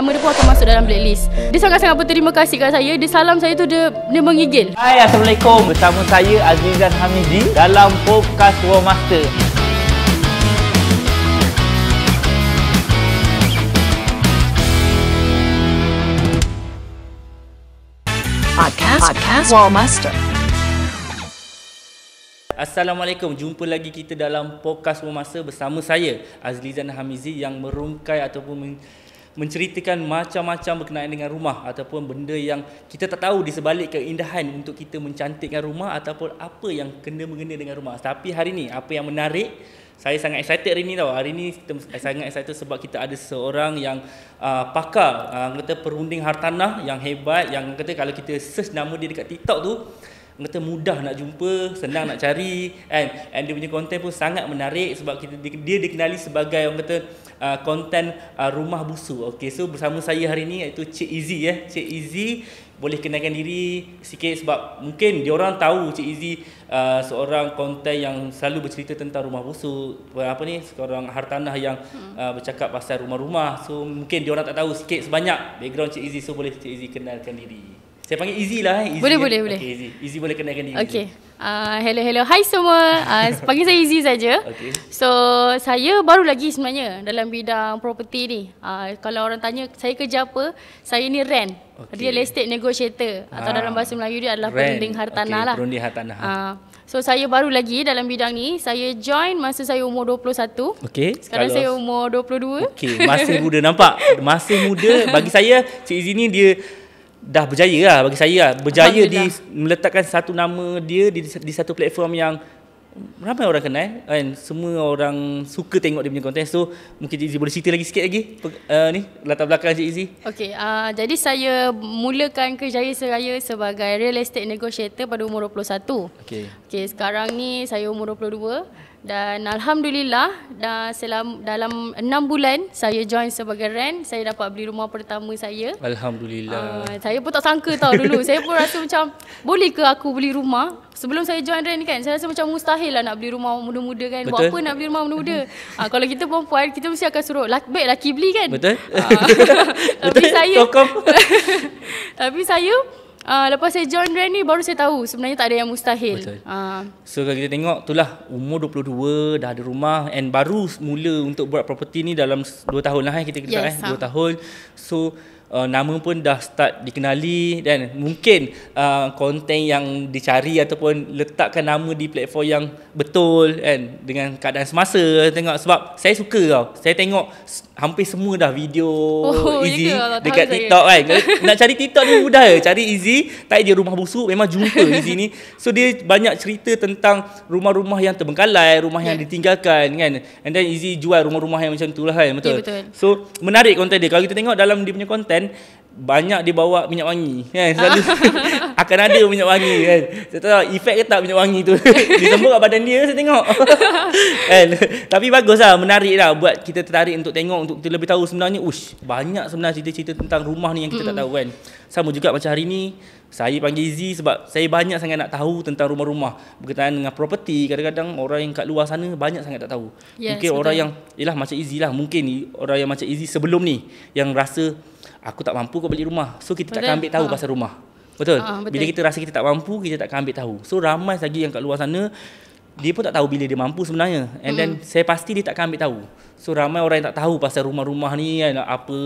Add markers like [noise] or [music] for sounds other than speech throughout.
nama dia pun akan masuk dalam blacklist. Dia sangat-sangat berterima kasih kat saya. Dia salam saya tu dia dia mengigil. Hai, Assalamualaikum. Bersama saya Azizan Hamidi dalam podcast War Master. Podcast, podcast Master. Assalamualaikum. Jumpa lagi kita dalam podcast Memasa bersama saya Azlizan Hamizi yang merungkai ataupun men- menceritakan macam-macam berkenaan dengan rumah ataupun benda yang kita tak tahu di sebalik keindahan untuk kita mencantikkan rumah ataupun apa yang kena mengena dengan rumah. Tapi hari ni apa yang menarik saya sangat excited hari ni tau. Hari ni saya sangat excited sebab kita ada seorang yang uh, pakar uh, kata perunding hartanah yang hebat yang kata kalau kita search nama dia dekat TikTok tu kata mudah nak jumpa, senang nak cari kan. And, dia punya konten pun sangat menarik sebab kita dia dikenali sebagai orang kata konten uh, uh, rumah busu. Okey, so bersama saya hari ini iaitu Cik Easy ya. Eh. Cik Izzy boleh kenalkan diri sikit sebab mungkin dia orang tahu Cik Easy uh, seorang konten yang selalu bercerita tentang rumah busu apa ni seorang hartanah yang hmm. uh, bercakap pasal rumah-rumah so mungkin dia orang tak tahu sikit sebanyak background Cik Easy so boleh Cik Easy kenalkan diri saya panggil Easy lah eh. Easy boleh, kan? boleh, boleh. Okay, Easy. Easy boleh kenalkan diri. Okay. Uh, hello, hello. Hi semua. Uh, [laughs] panggil saya Easy saja. Okay. So, saya baru lagi sebenarnya dalam bidang property ni. Uh, kalau orang tanya saya kerja apa, saya ni rent. Okay. Real estate negotiator. Uh, atau dalam bahasa Melayu dia adalah rent. perunding hartanah okay, lah. Perunding hartanah. Uh, so, saya baru lagi dalam bidang ni. Saya join masa saya umur 21. Okay. Sekarang kalau saya umur 22. Okay. Masih muda. Nampak? [laughs] Masih muda. Bagi saya, Cik Izzy ni dia dah berjaya lah bagi saya lah. Berjaya di meletakkan satu nama dia di, di satu platform yang ramai orang kenal eh. kan semua orang suka tengok dia punya konten so mungkin Cik Izzy boleh cerita lagi sikit lagi uh, ni latar belakang Cik Izzy okay, uh, ah, jadi saya mulakan kerjaya seraya sebagai real estate negotiator pada umur 21 okay. Okay, sekarang ni saya umur 22 dan Alhamdulillah dah selam, dalam enam bulan saya join sebagai rent Saya dapat beli rumah pertama saya Alhamdulillah uh, Saya pun tak sangka tau dulu [laughs] Saya pun rasa macam boleh ke aku beli rumah Sebelum saya join rent ni kan Saya rasa macam mustahil lah nak beli rumah muda-muda kan Betul. Buat apa nak beli rumah muda-muda uh, Kalau kita perempuan kita mesti akan suruh Baik laki beli kan Betul, uh, [laughs] [laughs] Tapi saya Tapi saya Uh, lepas saya join brand ni baru saya tahu sebenarnya tak ada yang mustahil. Uh. So kalau kita tengok tu lah umur 22 dah ada rumah and baru mula untuk buat property ni dalam 2 tahun lah eh kita kata eh, yes, eh ha. 2 tahun. So uh, nama pun dah start dikenali dan mungkin uh, konten uh, yang dicari ataupun letakkan nama di platform yang betul kan dengan keadaan semasa tengok sebab saya suka tau saya tengok hampir semua dah video oh, ya easy ke? dekat Tahu TikTok kan nak cari TikTok ni mudah je cari easy tak je rumah busuk memang jumpa di sini so dia banyak cerita tentang rumah-rumah yang terbengkalai rumah yang yeah. ditinggalkan kan and then easy jual rumah-rumah yang macam tu lah kan betul? Yeah, betul so menarik konten dia kalau kita tengok dalam dia punya konten dan banyak dibawa minyak wangi kan [laughs] selalu [laughs] akan ada minyak wangi kan saya tahu efek ke tak minyak wangi tu [laughs] disembur kat badan dia saya tengok [laughs] kan tapi bagus lah menarik lah buat kita tertarik untuk tengok untuk kita lebih tahu sebenarnya ush banyak sebenarnya cerita-cerita tentang rumah ni yang kita mm. tak hmm. tahu kan sama juga macam hari ni saya panggil Izzy sebab saya banyak sangat nak tahu tentang rumah-rumah berkaitan dengan properti. kadang-kadang orang yang kat luar sana banyak sangat tak tahu yes, mungkin betul. orang yang yelah macam Izzy lah mungkin ni orang yang macam Izzy sebelum ni yang rasa aku tak mampu kau beli rumah so kita tak takkan ambil tahu ha. pasal rumah betul. Uh, betul. Bila kita rasa kita tak mampu, kita tak akan ambil tahu. So ramai lagi yang kat luar sana dia pun tak tahu bila dia mampu sebenarnya. And then hmm. saya pasti dia tak akan ambil tahu. So ramai orang yang tak tahu pasal rumah-rumah ni kan apa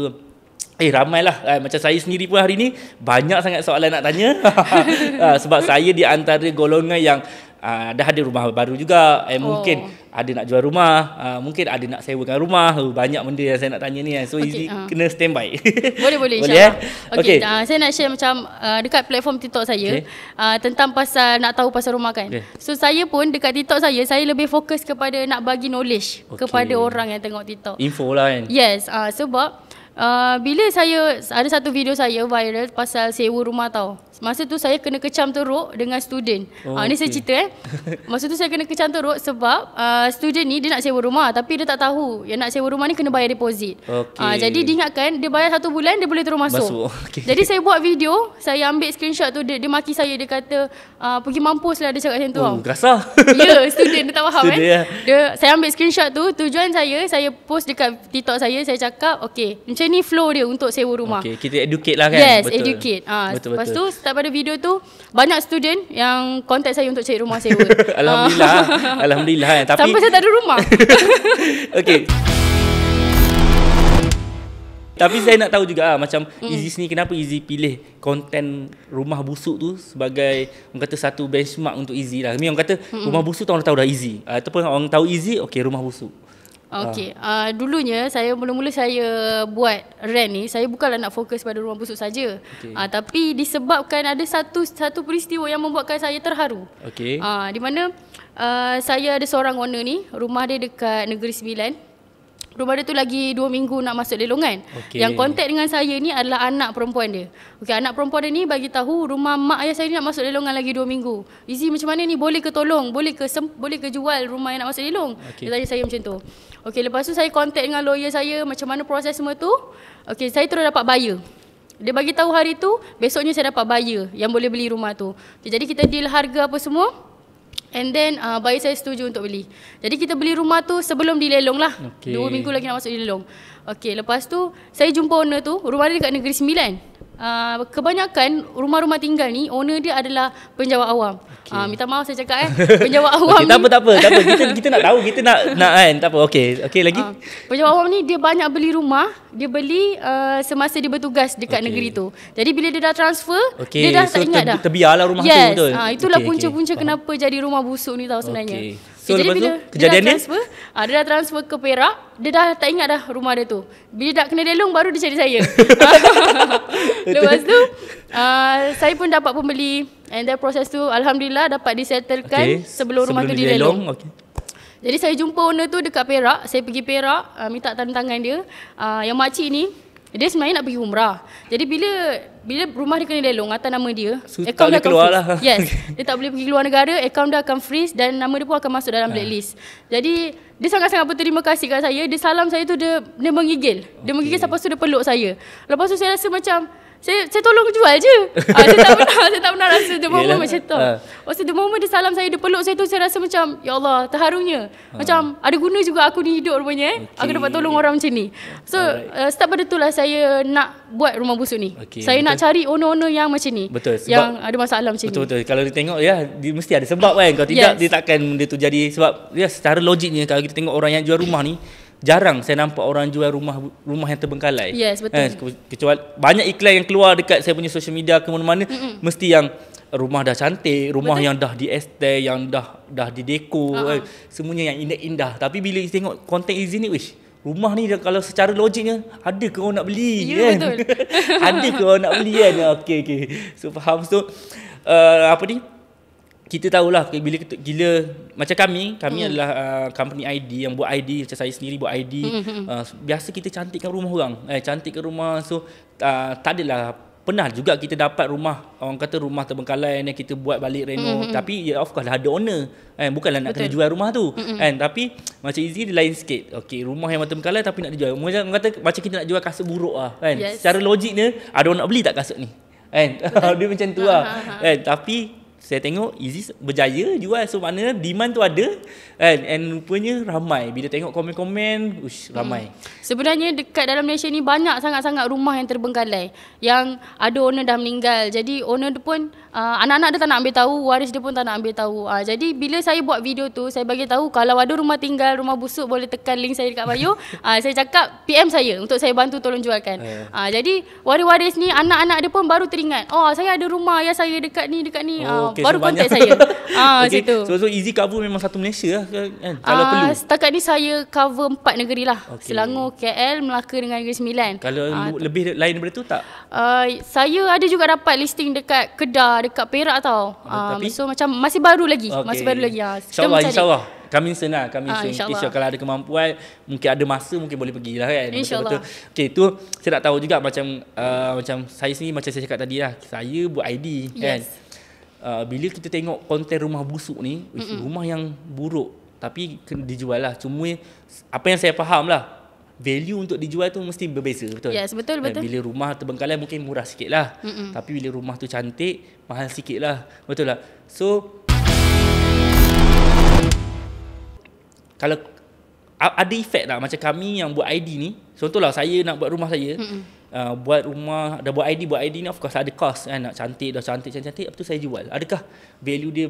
Eh ramailah eh, macam saya sendiri pun hari ni banyak sangat soalan nak tanya [laughs] ah, sebab saya di antara golongan yang Ah, dah ada rumah baru juga eh, mungkin oh. ada nak jual rumah uh, mungkin ada nak sewakan rumah oh, banyak benda yang saya nak tanya ni eh. so okay, uh. Ah. kena standby [laughs] boleh boleh insyaallah eh? okey okay. uh, saya nak share macam uh, dekat platform TikTok saya okay. uh, tentang pasal nak tahu pasal rumah kan okay. so saya pun dekat TikTok saya saya lebih fokus kepada nak bagi knowledge okay. kepada orang yang tengok TikTok info lah kan yes uh, sebab Uh, bila saya ada satu video saya viral pasal sewa rumah tau. Masa tu saya kena kecam teruk dengan student. Ah, oh, ha, ni okay. saya cerita eh. [laughs] Masa tu saya kena kecam teruk sebab uh, student ni dia nak sewa rumah tapi dia tak tahu yang nak sewa rumah ni kena bayar deposit. Ah, okay. Ha, jadi diingatkan dia bayar satu bulan dia boleh terus masuk. masuk. [laughs] Okay. Jadi saya buat video, saya ambil screenshot tu dia, dia maki saya. Dia kata uh, pergi mampus lah dia cakap macam tu. Oh, kerasa. [laughs] Ya, student dia tak faham student, kan. Eh. Yeah. Dia, saya ambil screenshot tu, tujuan saya, saya post dekat TikTok saya, saya cakap okay macam ni flow dia untuk sewa rumah. Okay. Kita educate lah kan. Yes, betul. educate. Ha, betul, lepas betul. tu start pada video tu banyak student yang contact saya untuk cari rumah sewa. [laughs] alhamdulillah. Ah. alhamdulillah kan. Tapi Sampai saya tak ada rumah. [laughs] Okay. Tapi saya nak tahu juga ah macam mm. Easy sini kenapa Easy pilih konten rumah busuk tu sebagai orang kata satu benchmark untuk Easy lah. Memang orang kata Mm-mm. rumah busuk tu orang tahu dah Easy. Ah ataupun orang tahu Easy okay rumah busuk. Ah. Okey, ha. uh, dulunya saya mula-mula saya buat rent ni, saya bukanlah nak fokus pada rumah busuk saja. Okay. Uh, ah, tapi disebabkan ada satu satu peristiwa yang membuatkan saya terharu. Okey. Uh, di mana uh, saya ada seorang owner ni, rumah dia dekat Negeri Sembilan. Rumah dia tu lagi dua minggu nak masuk lelongan. Okay. Yang kontak dengan saya ni adalah anak perempuan dia. Okey, anak perempuan dia ni bagi tahu rumah mak ayah saya ni nak masuk lelongan lagi dua minggu. Izzy macam mana ni? Boleh ke tolong? Boleh ke boleh ke jual rumah yang nak masuk lelong? Okay. Dia tanya saya macam tu. Okey, lepas tu saya kontak dengan lawyer saya macam mana proses semua tu? Okey, saya terus dapat bayar. Dia bagi tahu hari tu, besoknya saya dapat bayar yang boleh beli rumah tu. Okay, jadi kita deal harga apa semua? And then uh, bayi saya setuju untuk beli. Jadi kita beli rumah tu sebelum dilelong lah. Okay. Dua minggu lagi nak masuk dilelong. Okay, lepas tu saya jumpa owner tu. Rumah dia dekat Negeri Sembilan. Uh, kebanyakan rumah-rumah tinggal ni owner dia adalah penjawat awam. Okay. Uh, ah, minta maaf saya cakap eh [laughs] penjawat awam. okay, tak apa tak apa tak apa kita [laughs] kita nak tahu kita nak nak kan tak apa okey okey lagi. Uh, penjawat awam ni dia banyak beli rumah, dia beli uh, semasa dia bertugas dekat okay. negeri tu. Jadi bila dia dah transfer, okay. dia dah so, tak ingat ter- dah. Terbiarlah rumah yes. tu betul. Ha uh, itulah okay, punca-punca okay. kenapa uh. jadi rumah busuk ni tahu sebenarnya. Okay. So eh, lepas tu kejadian dia transfer, dia? Uh, dia dah transfer ke Perak Dia dah tak ingat dah rumah dia tu Bila dah kena delong baru dia cari saya [laughs] Lepas tu uh, saya pun dapat pembeli And then proses tu Alhamdulillah dapat disettlekan okay. sebelum, sebelum rumah tu di delong okay. Jadi saya jumpa owner tu dekat Perak Saya pergi Perak uh, minta tanda tangan dia uh, Yang makcik ni dia sebenarnya nak pergi umrah. Jadi bila bila rumah dia kena lelong atas nama dia, so, akaun dia akan keluar lah. Yes. [laughs] Okay. Dia tak boleh pergi luar negara, akaun dia akan freeze dan nama dia pun akan masuk dalam ah. blacklist. Uh. Jadi dia sangat-sangat berterima kasih kat saya. Dia salam saya tu dia dia mengigil. Okay. Dia mengigil sampai tu dia peluk saya. Lepas tu saya rasa macam saya saya tolong jual je. [laughs] Ah, saya tak pernah saya tak pernah rasa the moment Yalah. macam tu. Uh. Masa the moment dia salam saya, dia peluk saya tu saya rasa macam ya Allah, terharunya. Uh. Macam ada guna juga aku ni hidup rupanya eh. Okay. Aku dapat tolong orang macam ni. So, uh, start pada lah saya nak buat rumah busuk ni. Okay. Saya betul. nak cari owner-owner yang macam ni. Betul. Sebab yang ada masalah macam betul, ni. Betul betul. Kalau dia tengok ya, dia mesti ada sebab kan. Kalau tidak yes. dia takkan benda tu jadi sebab ya secara logiknya kalau kita tengok orang yang jual rumah ni jarang saya nampak orang jual rumah rumah yang terbengkalai. Yes, betul. Eh, kecuali banyak iklan yang keluar dekat saya punya social media ke mana-mana Mm-mm. mesti yang rumah dah cantik, rumah betul. yang dah di estate, yang dah dah di deko, uh-huh. Ah, ah. eh, semuanya yang indah-indah. Tapi bila kita tengok konten izin ni wish Rumah ni kalau secara logiknya ada ke orang nak beli ya, kan? [laughs] ada ke orang nak beli kan? Okey okey. So faham so uh, apa ni? kita tahulah bila gila macam kami kami hmm. adalah uh, company ID yang buat ID macam saya sendiri buat ID hmm, hmm, hmm. uh, biasa kita cantikkan rumah orang eh cantikkan rumah so uh, tak adalah pernah juga kita dapat rumah orang kata rumah terbengkalai yang kita buat balik reno hmm. hmm tapi yeah, of course lah, ada owner kan bukanlah nak Betul. kena jual rumah tu kan hmm. Eh, tapi macam easy di lain sikit okey rumah yang terbengkalai tapi nak dijual macam kata macam kita nak jual kasut buruk lah kan yes. secara logiknya ada orang nak beli tak kasut ni kan [laughs] dia macam tu lah kan tapi saya tengok Easy berjaya jual so mana demand tu ada kan and rupanya ramai bila tengok komen-komen ush ramai hmm. sebenarnya dekat dalam Malaysia ni banyak sangat-sangat rumah yang terbengkalai yang ada owner dah meninggal jadi owner tu pun uh, anak-anak dia tak nak ambil tahu waris dia pun tak nak ambil tahu uh, jadi bila saya buat video tu saya bagi tahu kalau ada rumah tinggal rumah busuk boleh tekan link saya dekat bio uh, [laughs] saya cakap PM saya untuk saya bantu tolong jualkan Uh, jadi waris-waris ni anak-anak dia pun baru teringat oh saya ada rumah ya saya dekat ni dekat ni oh. uh, okay, baru so contact saya. [laughs] Ah, okay. situ. So, so easy cover memang satu Malaysia lah kan? Kalau ah, perlu. Setakat ni saya cover empat negeri lah. Okay. Selangor, KL, Melaka dengan Negeri Sembilan. Kalau ah, lebih lain daripada tu tak? Uh, saya ada juga dapat listing dekat Kedah, dekat Perak tau. Uh, Tapi? So macam masih baru lagi. Okay. Masih baru lagi. Ha. InsyaAllah, insyaAllah. Kami sana, kami ha, insya insya kalau ada kemampuan, mungkin ada masa mungkin boleh pergi lah kan. Insya-Allah. Okey, tu saya tak tahu juga macam uh, macam saya sendiri macam saya cakap tadi lah, saya buat ID kan? yes. kan uh, bila kita tengok konten rumah busuk ni Mm-mm. rumah yang buruk tapi dijual lah cuma apa yang saya faham lah value untuk dijual tu mesti berbeza betul yes betul eh, betul bila rumah tu terbengkalai mungkin murah sikit lah Mm-mm. tapi bila rumah tu cantik mahal sikit lah betul lah so kalau ada efek tak macam kami yang buat ID ni contohlah saya nak buat rumah saya Mm-mm. Uh, buat rumah dah buat ID buat ID ni of course ada kos, kan nak cantik dah cantik cantik cantik lepas tu saya jual adakah value dia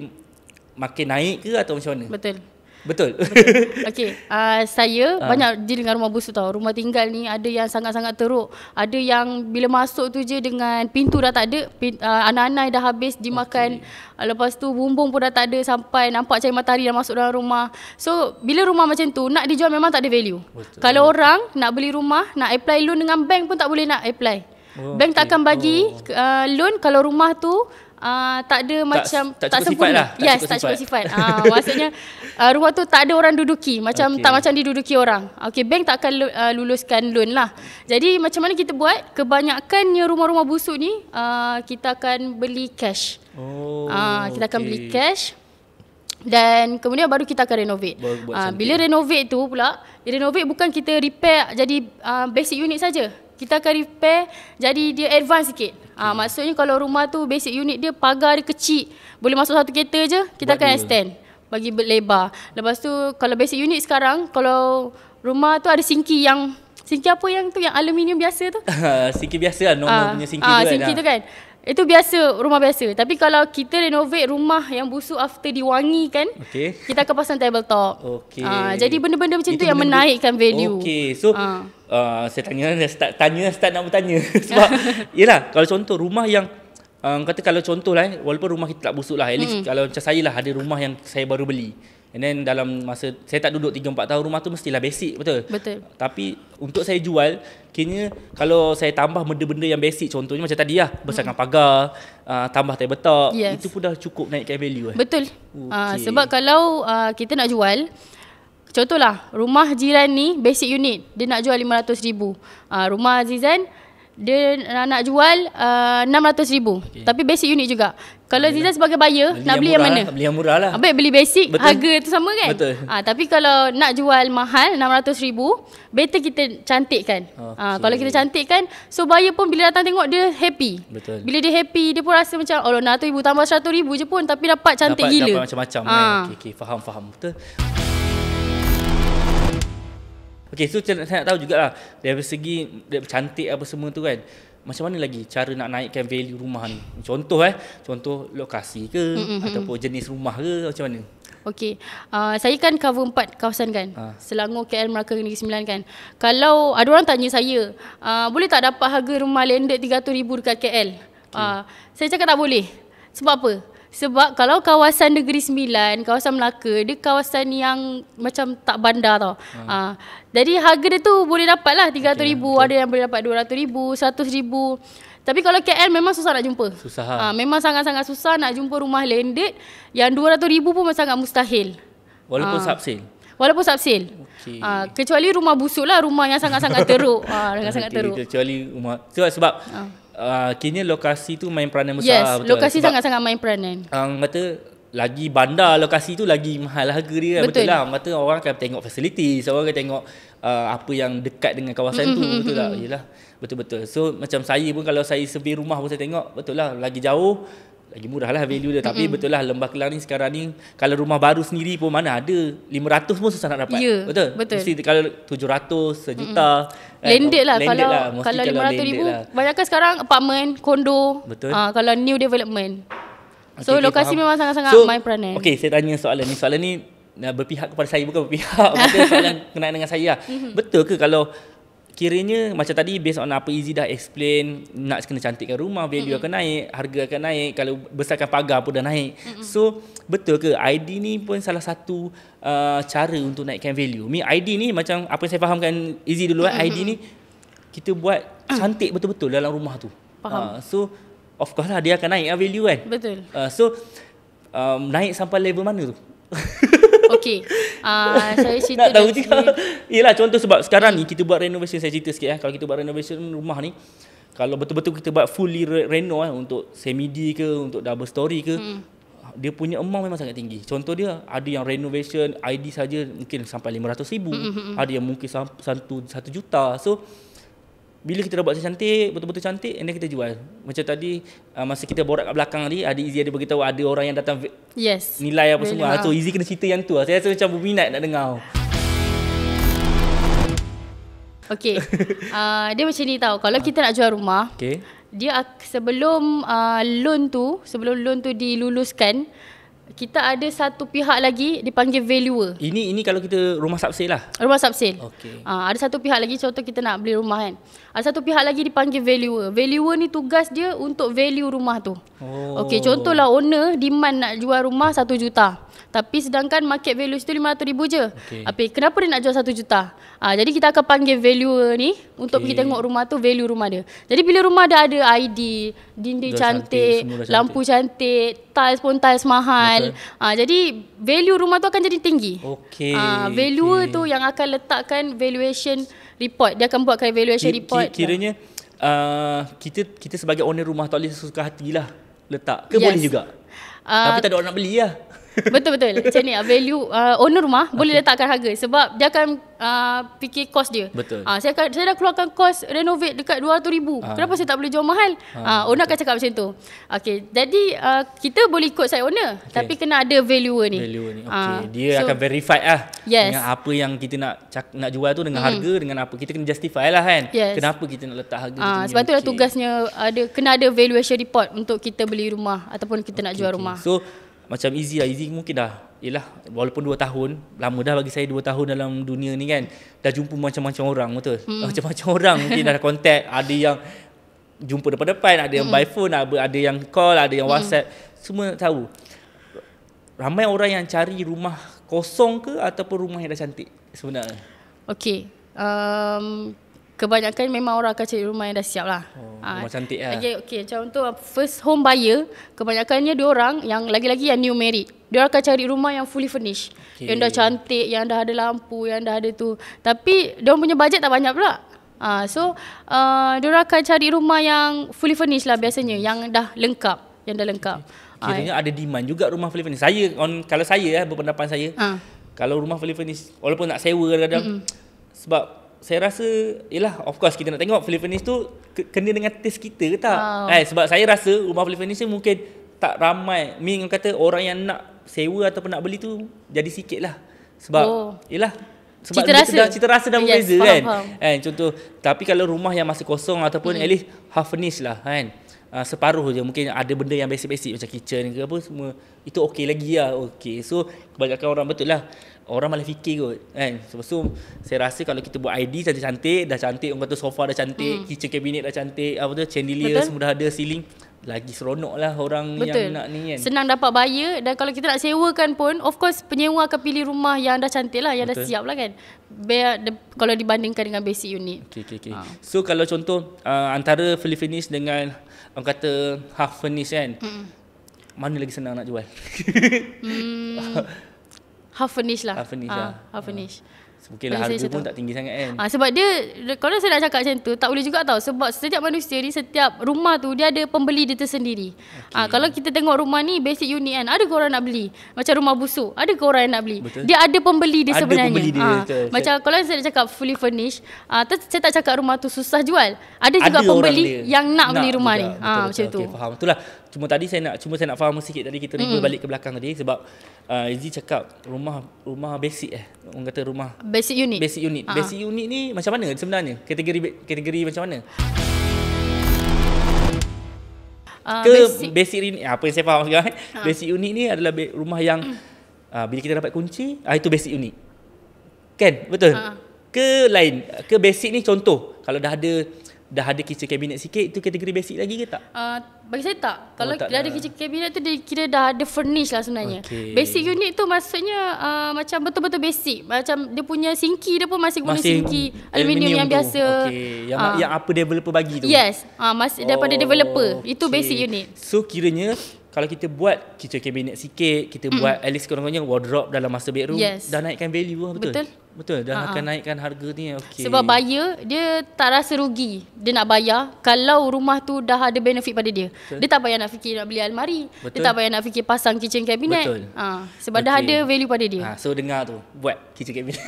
makin naik ke atau macam mana betul Betul. Betul. Okey, [laughs] uh, saya uh. banyak deal dengan rumah busuk tau. Rumah tinggal ni ada yang sangat-sangat teruk. Ada yang bila masuk tu je dengan pintu dah tak ada, pin, uh, anak-anak dah habis dimakan. Okay. Lepas tu bumbung pun dah tak ada sampai nampak cahaya matahari dah masuk dalam rumah. So, bila rumah macam tu nak dijual memang tak ada value. Betul. Kalau orang nak beli rumah, nak apply loan dengan bank pun tak boleh nak apply. Oh, bank okay. tak akan bagi oh. uh, loan kalau rumah tu uh, tak ada tak, macam tak, tak sempurna. Lah, tak yes, tak cukup sifat. Ah uh, maksudnya uh, [laughs] ruang tu tak ada orang duduki, macam okay. tak macam diduduki orang. Okey, bank tak akan uh, luluskan loan lah. Jadi macam mana kita buat? Kebanyakannya rumah-rumah busuk ni uh, kita akan beli cash. Oh. Uh, kita okay. akan beli cash. Dan kemudian baru kita akan renovate. Buat, uh, bila renovate tu pula, renovate bukan kita repair jadi uh, basic unit saja kita akan repair jadi dia advance sikit. Ah ha, maksudnya kalau rumah tu basic unit dia pagar dia kecil, boleh masuk satu kereta je, kita Buat akan extend bagi lebar. Lepas tu kalau basic unit sekarang kalau rumah tu ada sinki yang sinki apa yang tu yang aluminium biasa tu? [laughs] sinki biasa lah normal ha, punya sinki ha, tu kan. Ah sinki tu kan. Itu biasa, rumah biasa. Tapi kalau kita renovate rumah yang busuk after diwangikan, okay. kita akan pasang tabletop. Okay. Uh, ah, jadi benda-benda macam itu tu benda-benda. yang menaikkan value. Okay. So, uh. Uh, saya tanya, start, tanya, start nak bertanya. [laughs] Sebab, yelah, kalau contoh rumah yang Um, kata kalau contoh lah, eh, walaupun rumah kita tak busuk lah, at least hmm. kalau macam saya lah, ada rumah yang saya baru beli. And then dalam masa saya tak duduk 3 4 tahun rumah tu mestilah basic betul. Betul. Tapi untuk saya jual kini kalau saya tambah benda-benda yang basic contohnya macam tadi lah besarkan hmm. pagar, uh, tambah tayar top yes. itu pun dah cukup naikkan value eh. Betul. Ah, okay. Uh, sebab kalau uh, kita nak jual contohlah rumah jiran ni basic unit dia nak jual 500,000. Ah uh, rumah Azizan dia nak jual uh, 600,000 okay. tapi basic unit juga. Kalau Ziza lah. sebagai buyer beli nak beli yang, yang mana? Lah, beli yang murah lah. Abai beli basic Betul. harga tu sama kan? Betul. Ah ha, tapi kalau nak jual mahal ribu, better kita cantikkan. Ah, okay. Ha, kalau kita cantikkan so buyer pun bila datang tengok dia happy. Betul. Bila dia happy dia pun rasa macam oh 600,000 tambah ribu je pun tapi dapat cantik dapat, gila. Dapat macam-macam ha. eh. Okey okey faham faham. Betul. Okey, so saya, saya nak tahu jugalah dari segi dari cantik apa semua tu kan. Macam mana lagi cara nak naikkan value rumah ni? Contoh eh, contoh lokasi ke mm-hmm. ataupun jenis rumah ke macam mana? Okey. Uh, saya kan cover empat kawasan kan. Ha. Selangor, KL, Melaka, Negeri 9 kan. Kalau ada orang tanya saya, uh, boleh tak dapat harga rumah landed 300,000 dekat KL? Okay. Uh, saya cakap tak boleh. Sebab apa? Sebab kalau kawasan Negeri Sembilan, kawasan Melaka, dia kawasan yang macam tak bandar tau. Hmm. Ha. Jadi harga dia tu boleh dapat lah RM300,000, okay, ada yang boleh dapat RM200,000, RM100,000. Tapi kalau KL memang susah nak jumpa. Susah. Ha. Ah, memang sangat-sangat susah nak jumpa rumah landed yang RM200,000 pun sangat mustahil. Walaupun ha. Ah. sub-sale? Walaupun sub-sale. Okay. Ha. Kecuali rumah busuk lah, rumah yang sangat-sangat teruk. Ha. [laughs] Sangat-sangat okay, teruk. Kecuali rumah, sebab... Ha uh, ah, kini lokasi tu main peranan besar. Yes, betul. lokasi sangat-sangat main peranan. Orang ah, um, kata lagi bandar lokasi tu lagi mahal harga dia. Betul, betul lah. Orang kata orang akan tengok fasiliti, orang akan tengok uh, apa yang dekat dengan kawasan mm-hmm, tu. Betul lah. mm-hmm. lah. Yelah, betul-betul. So macam saya pun kalau saya survey rumah pun saya tengok, betul lah. Lagi jauh, lagi murah lah value dia tapi mm-hmm. betul lah lembah kelang ni sekarang ni kalau rumah baru sendiri pun mana ada 500 pun susah nak dapat yeah, betul betul mesti kalau 700 sejuta mm-hmm. landed lah landed kalau lah. kalau 500 ribu lah. banyakkan sekarang apartment kondo betul uh, kalau new development so okay, lokasi okay, memang sangat-sangat so, main peranan ok saya tanya soalan ni soalan ni berpihak kepada saya bukan berpihak bukan [laughs] soalan kena dengan saya lah. mm-hmm. betul ke kalau kiranya macam tadi based on apa Izzy dah explain nak kena cantikkan rumah value mm-hmm. akan naik harga akan naik kalau besarkan pagar pun dah naik mm-hmm. so betul ke ID ni pun salah satu uh, cara untuk naikkan value Mi ID ni macam apa yang saya fahamkan Izzy dulu eh, mm-hmm. ID ni kita buat mm. cantik betul-betul dalam rumah tu faham uh, so of course lah dia akan naik ah, value kan betul uh, so um, naik sampai level mana tu [laughs] Okay uh, ah, Saya cerita Nak tahu juga Yelah contoh sebab Sekarang ni kita buat renovation Saya cerita sikit ya. Kalau kita buat renovation rumah ni Kalau betul-betul kita buat Fully reno eh, Untuk semi-D ke Untuk double story ke hmm. Dia punya emang memang sangat tinggi Contoh dia Ada yang renovation ID saja Mungkin sampai RM500,000 hmm, hmm, hmm, hmm. Ada yang mungkin 1 juta So bila kita dah buat cantik betul-betul cantik and then kita jual macam tadi uh, masa kita borak kat belakang tadi ada Izzy ada beritahu ada orang yang datang yes nilai apa really semua so Izzy kena cerita yang tu lah. saya rasa macam berminat nak dengar Okay [laughs] uh, Dia macam ni tau Kalau kita nak jual rumah okay. Dia sebelum uh, loan tu Sebelum loan tu diluluskan kita ada satu pihak lagi dipanggil valuer. Ini ini kalau kita rumah subsale lah. Rumah subsale. Okay. Ha, ah, ada satu pihak lagi contoh kita nak beli rumah kan. Ada satu pihak lagi dipanggil valuer. Valuer ni tugas dia untuk value rumah tu. Oh. Okey, contohlah owner demand nak jual rumah 1 juta. Hmm. Tapi sedangkan market value situ RM500,000 je. Okay. Kenapa dia nak jual RM1 juta? Ha, jadi kita akan panggil value ni untuk okay. pergi tengok rumah tu, value rumah dia. Jadi bila rumah dah ada ID, dinding cantik, cantik, lampu cantik, tiles pun tiles mahal. Ha, jadi value rumah tu akan jadi tinggi. Okay. Ha, ah, valuer okay. tu yang akan letakkan valuation report. Dia akan buatkan valuation kira, report. Kiranya uh, kita kita sebagai owner rumah tak boleh sesuka hatilah letak. Ke yes. boleh juga. Uh, Tapi tak ada orang nak beli lah. Betul betul. Macam ni value uh, owner rumah okay. boleh letakkan harga sebab dia akan uh, fikir kos dia. Betul. Uh, saya akan, saya dah keluarkan kos renovate dekat 200,000. Uh. Ah. Kenapa saya tak boleh jual mahal? uh, uh, owner betul. akan cakap macam tu. Okay, jadi uh, kita boleh ikut side owner okay. tapi kena ada value ni. Value ni. Okay. uh, dia so, akan verify lah yes. dengan apa yang kita nak cak, nak jual tu dengan mm. harga dengan apa kita kena justify lah kan. Yes. Kenapa kita nak letak harga uh, tu? sebab itulah okay. tugasnya ada kena ada valuation report untuk kita beli rumah ataupun kita okay, nak jual okay. rumah. So macam easy lah easy mungkin dah yalah walaupun 2 tahun lama dah bagi saya 2 tahun dalam dunia ni kan dah jumpa macam-macam orang betul hmm. Ah, macam-macam orang mungkin dah kontak, ada yang jumpa depan-depan ada yang hmm. by phone ada yang call ada yang hmm. WhatsApp semua nak tahu ramai orang yang cari rumah kosong ke ataupun rumah yang dah cantik sebenarnya Okay. um Kebanyakan memang orang akan cari rumah yang dah siap lah. Oh, ah, rumah ha. cantik lah. Okay, okay. macam contoh first home buyer, kebanyakannya dia orang yang lagi-lagi yang new married. Dia orang akan cari rumah yang fully furnished. Okay. Yang dah cantik, yang dah ada lampu, yang dah ada tu. Tapi dia orang punya bajet tak banyak pula. Ha, so, uh, dia orang akan cari rumah yang fully furnished lah biasanya. Yang dah lengkap. Yang dah lengkap. Okay. Kiranya ha. Eh. ada demand juga rumah fully furnished. Saya, on, kalau saya lah, berpendapat saya. Ha. Kalau rumah fully furnished, walaupun nak sewa kadang-kadang. Mm-hmm. Sebab saya rasa yalah of course kita nak tengok Philip Venis tu kena dengan taste kita ke tak. Wow. Ah. Eh sebab saya rasa rumah Philip Venis ni mungkin tak ramai. Ming kata orang yang nak sewa ataupun nak beli tu jadi sikit lah. Sebab oh. sebab cita rasa. Dah, cita rasa dah yes, berbeza kan. Kan eh, contoh tapi kalau rumah yang masih kosong ataupun mm. at least half finish lah kan. Uh, separuh je mungkin ada benda yang basic-basic macam kitchen ke apa semua itu okey lagi lah okay. so kebanyakan orang betul lah orang malah fikir kot kan sebab tu saya rasa kalau kita buat ID cantik cantik dah cantik orang kata sofa dah cantik hmm. kitchen cabinet dah cantik apa tu chandelier Betul? semua dah ada ceiling lagi seronok lah orang Betul. yang nak ni kan Senang dapat bayar Dan kalau kita nak sewakan pun Of course penyewa akan pilih rumah yang dah cantik lah Yang Betul. dah siap lah kan Biar de, Kalau dibandingkan dengan basic unit okay, okay, okay. Ha. Ah. So kalau contoh uh, Antara fully finish dengan Orang kata half finish kan mm Mana lagi senang nak jual? hmm. [laughs] Half finish lah. Half finish lah. ah, lah. Half finish. Ah. Mungkin lah harga pun tak tinggi sangat kan. Ah, sebab dia, kalau saya nak cakap macam tu, tak boleh juga tau. Sebab setiap manusia ni, setiap rumah tu, dia ada pembeli dia tersendiri. Okay. Ah, kalau kita tengok rumah ni, basic unit kan, ada ke orang nak beli? Macam rumah busuk, ada ke orang nak beli? Betul. Dia ada pembeli dia ada sebenarnya. Pembeli dia ah, dia macam kalau saya nak cakap fully furnished, ah, saya tak cakap rumah tu susah jual. Ada juga ada pembeli yang nak, nak beli rumah juga. ni. Betul, ah, betul, macam okay, tu. Faham. Itulah cuma tadi saya nak cuma saya nak faham sikit tadi kita refer mm. balik ke belakang tadi sebab uh, Izzy cakap rumah rumah basic eh orang kata rumah basic unit basic unit uh basic unit ni macam mana sebenarnya kategori kategori macam mana Uh, ke basic, basic ini ah, apa yang saya faham sekarang uh. basic unit ni adalah rumah yang uh. Uh, bila kita dapat kunci uh, itu basic unit kan betul uh. ke lain ke basic ni contoh kalau dah ada dah ada kitchen cabinet sikit itu kategori basic lagi ke tak? Uh, bagi saya tak. Oh, kalau tak dah ada kitchen cabinet tu dia kira dah ada furnish lah sebenarnya. Okay. Basic unit tu maksudnya uh, macam betul-betul basic. Macam dia punya sinki dia pun masih guna sinki aluminium yang tu. biasa. Okay. Yang, uh. yang apa developer bagi tu? Yes. Uh, masih daripada oh, developer. Itu okay. basic unit. So kiranya kalau kita buat kitchen cabinet sikit, kita mm. buat at least kurang-kurangnya wardrobe dalam masa bedroom yes. dah naikkan value lah betul. Betul. Betul dah uh-huh. akan naikkan harga ni okey. Sebab buyer dia tak rasa rugi dia nak bayar kalau rumah tu dah ada benefit pada dia. Betul. Dia tak payah nak fikir nak beli almari, betul. dia tak payah nak fikir pasang kitchen cabinet. Betul. Uh, sebab okay. dah ada value pada dia. Uh, so dengar tu, buat kitchen cabinet.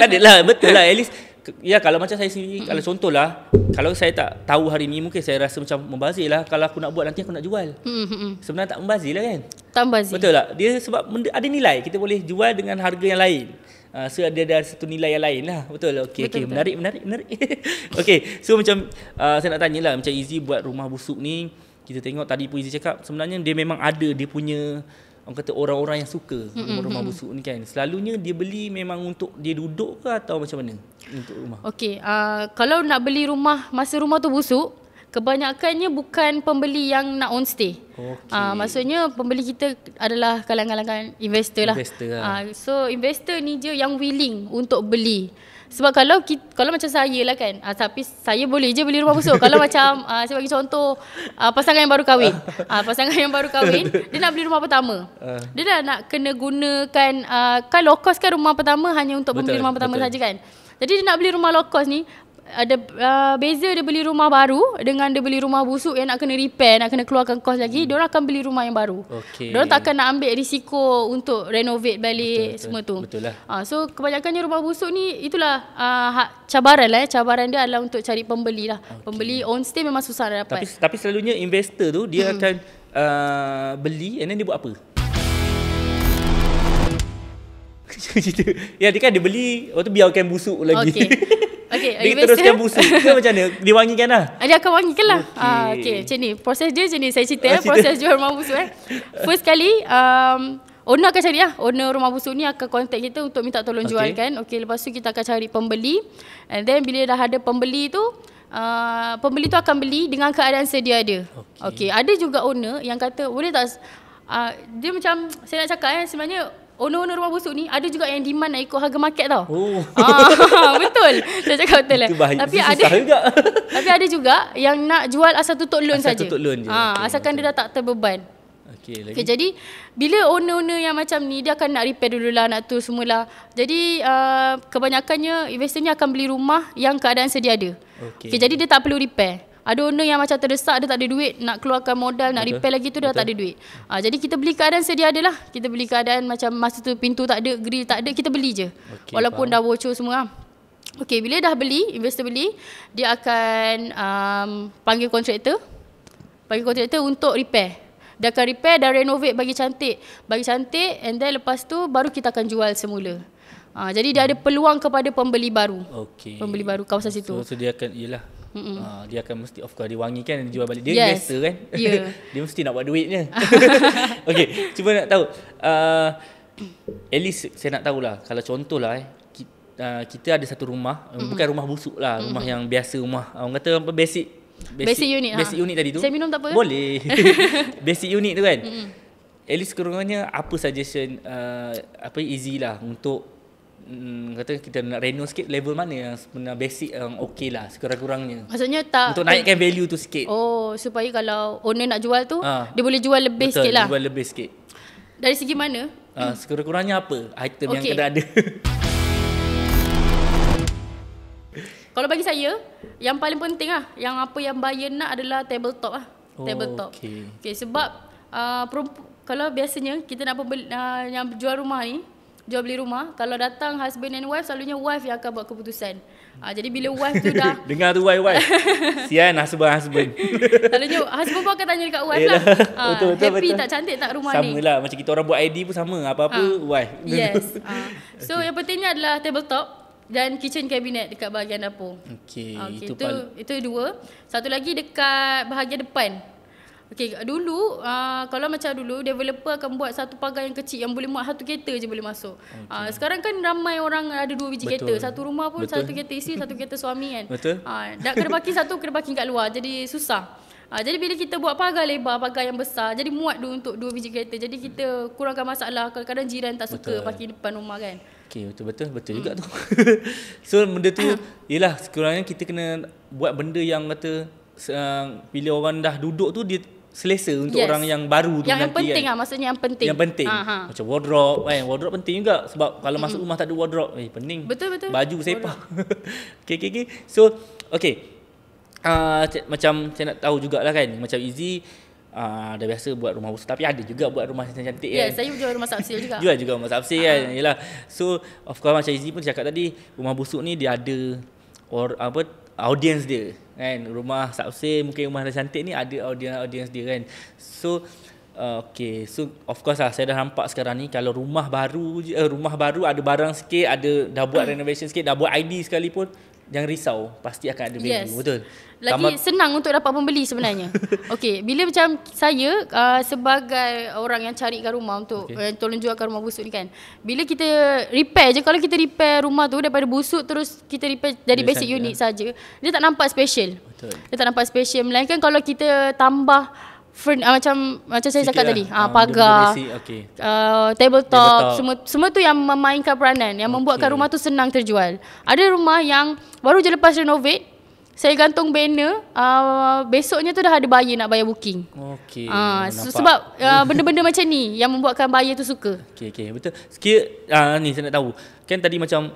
tak [laughs] kan lah betul lah at least Ya kalau macam saya sendiri mm-hmm. Kalau contohlah Kalau saya tak tahu hari ni Mungkin saya rasa macam Membazir lah Kalau aku nak buat nanti Aku nak jual mm-hmm. Sebenarnya tak membazir lah kan Tak membazir Betul tak Dia sebab ada nilai Kita boleh jual dengan harga yang lain uh, So dia ada satu nilai yang lain lah Betul lah okay, okay menarik menarik menarik [laughs] Okay So macam uh, Saya nak tanya lah Macam Izzy buat rumah busuk ni Kita tengok tadi pun izi cakap Sebenarnya dia memang ada Dia punya orang kata orang-orang yang suka rumah-rumah busuk ni kan selalunya dia beli memang untuk dia duduk ke atau macam mana untuk rumah okey uh, kalau nak beli rumah masa rumah tu busuk kebanyakannya bukan pembeli yang nak on stay okey uh, maksudnya pembeli kita adalah kalangan-kalangan investor lah investor lah. Uh, so investor ni je yang willing untuk beli sebab kalau kita, kalau macam saya lah kan uh, Tapi saya boleh je beli rumah busuk Kalau macam uh, [laughs] saya bagi contoh uh, Pasangan yang baru kahwin uh, Pasangan yang baru kahwin Dia nak beli rumah pertama uh. Dia dah nak kena gunakan uh, Kan low cost kan rumah pertama Hanya untuk betul, membeli rumah pertama saja kan Jadi dia nak beli rumah low cost ni ada uh, beza dia beli rumah baru dengan dia beli rumah busuk yang nak kena repair nak kena keluarkan kos lagi hmm. dia akan beli rumah yang baru. Okay. Dia tak akan nak ambil risiko untuk renovate balik betul, semua tu. Betul lah. Uh, so kebanyakannya rumah busuk ni itulah uh, cabaran lah eh. cabaran dia adalah untuk cari pembeli lah. Okay. Pembeli on stay memang susah nak dapat. Tapi tapi selalunya investor tu dia hmm. akan uh, beli and then dia buat apa? [laughs] cerita. Ya dia kan dia beli waktu biarkan busuk lagi. Okay, [laughs] Okey, dia teruskan busuk. Dia macam mana? Dia wangikan lah. Ah, dia akan wangikan lah. Ah, okey, uh, okay. macam ni. Proses dia macam ni saya cerita, uh, cerita. proses jual rumah busuk eh. First kali um, owner akan cari lah. Owner rumah busuk ni akan contact kita untuk minta tolong okay. jualkan. Okay, lepas tu kita akan cari pembeli. And then bila dah ada pembeli tu, Uh, pembeli tu akan beli dengan keadaan sedia ada. Okey, okay. ada juga owner yang kata boleh tak uh, dia macam saya nak cakap eh sebenarnya owner-owner rumah busuk ni ada juga yang demand nak ikut harga market tau. Oh. [laughs] Ah, betul. Saya cakap betul lah. Eh. Tapi susah ada juga. [laughs] tapi ada juga yang nak jual asal tutup loan saja. Asal tutup loan je. Ah, okay, asalkan betul. dia dah tak terbeban. Okey lagi. Okay, jadi bila owner-owner yang macam ni dia akan nak repair dululah nak tu semula. Jadi uh, kebanyakannya investor ni akan beli rumah yang keadaan sedia ada. Okey. Okay, jadi dia tak perlu repair. Ada owner yang macam terdesak dia tak ada duit nak keluarkan modal nak ada. repair lagi tu dia Betul. tak ada duit. Ha, jadi kita beli keadaan sedia ada lah. Kita beli keadaan macam masa tu pintu tak ada, grill tak ada, kita beli je. Okay, Walaupun faham. dah bocor semua. Ah. Okey, bila dah beli, investor beli, dia akan um, panggil kontraktor. Panggil kontraktor untuk repair. Dia akan repair dan renovate bagi cantik. Bagi cantik and then lepas tu baru kita akan jual semula. Ha, jadi dia ada peluang kepada pembeli baru. Okey. Pembeli baru kawasan situ. So, so dia akan iyalah Mm-hmm. Uh, dia akan mesti of course dia kan dia jual balik dia yes. investor kan. Yeah. [laughs] dia mesti nak buat duitnya. [laughs] [laughs] Okay, cuba nak tahu uh, at least saya nak tahulah kalau contohlah eh kita, uh, kita ada satu rumah mm-hmm. bukan rumah busuk lah rumah mm-hmm. yang biasa rumah orang kata apa basic basic, basic unit basic ha. unit tadi tu saya minum tak apa boleh basic unit tu kan mm-hmm. at least kurangnya apa suggestion uh, apa easy lah untuk Hmm, kata kita nak reno sikit level mana yang sebenarnya basic yang um, okey lah sekurang-kurangnya maksudnya tak untuk naikkan eh, value tu sikit oh supaya kalau owner nak jual tu ha, dia boleh jual lebih betul, sikit lah jual lebih sikit dari segi mana ha, hmm. sekurang-kurangnya apa item okay. yang kena ada [laughs] kalau bagi saya yang paling penting lah yang apa yang buyer nak adalah tabletop lah oh, tabletop okay. Okay, sebab uh, ah, perump- kalau biasanya kita nak pembeli, uh, yang jual rumah ni jual beli rumah kalau datang husband and wife selalunya wife yang akan buat keputusan ha, jadi bila wife tu dah [laughs] dengar tu wife wife [laughs] sian husband husband [laughs] selalunya husband pun akan tanya dekat wife Yalah. lah ha, betul, ah, betul, happy betul. tak cantik tak rumah sama ni sama lah macam kita orang buat ID pun sama apa-apa ha. wife yes ha. so okay. yang pentingnya adalah tabletop dan kitchen cabinet dekat bahagian dapur. Okey, okay, itu, itu, itu dua. Satu lagi dekat bahagian depan. Okay dulu uh, kalau macam dulu developer akan buat satu pagar yang kecil yang boleh muat satu kereta je boleh masuk. Okay. Uh, ah, sekarang kan ramai orang ada dua biji kereta. Satu rumah pun Betul. satu kereta isteri, satu kereta suami kan. Betul. Uh, dah kena parking satu, kena parking kat luar. Jadi susah. Ha, jadi bila kita buat pagar lebar, pagar yang besar, jadi muat dulu untuk dua biji kereta. Jadi kita hmm. kurangkan masalah kalau kadang jiran tak suka betul. parking depan rumah kan. Okey, betul-betul. Betul hmm. juga tu. [laughs] so benda tu, ialah sekurangnya kita kena buat benda yang kata uh, bila orang dah duduk tu, dia selesa untuk yes. orang yang baru tu yang nanti yang penting kan. lah maksudnya yang penting yang penting Aha. Ah, macam wardrobe eh wardrobe penting juga sebab kalau masuk mm-hmm. rumah tak ada wardrobe eh pening betul betul baju sepak [laughs] okey okey okay. so okey uh, ah, macam saya nak tahu jugalah kan macam easy Uh, ah, dah biasa buat rumah busuk tapi ada juga buat rumah cantik cantik yeah, kan. Ya, saya juga rumah sapsil juga. [laughs] jual juga rumah sapsil uh-huh. kan. Ha. Yalah. So, of course macam Izzy pun cakap tadi, rumah busuk ni dia ada or, apa audience dia kan rumah Sabse mungkin rumah dah cantik ni ada audience-audience dia kan so uh, okay so of course lah saya dah nampak sekarang ni kalau rumah baru je, uh, rumah baru ada barang sikit ada dah buat hmm. renovation sikit dah buat ID sekalipun jangan risau pasti akan ada value yes. betul lagi Tambah senang untuk dapat pembeli sebenarnya [laughs] okey bila macam saya uh, sebagai orang yang carikan rumah untuk okay. uh, tolong jualkan rumah busuk ni kan bila kita repair je kalau kita repair rumah tu daripada busuk terus kita repair dari basic unit ya. saja dia tak nampak special betul dia tak nampak special melainkan kalau kita tambah Fern, uh, macam macam saya cakap lah. tadi uh, pagar okay. uh, tabletop, tabletop semua semua tu yang memainkan peranan yang okay. membuatkan rumah tu senang terjual ada rumah yang baru je lepas renovate saya gantung banner uh, besoknya tu dah ada buyer nak bayar booking okey uh, sebab uh, [laughs] benda-benda macam ni yang membuatkan buyer tu suka okey okey betul sikit uh, ni saya nak tahu kan tadi macam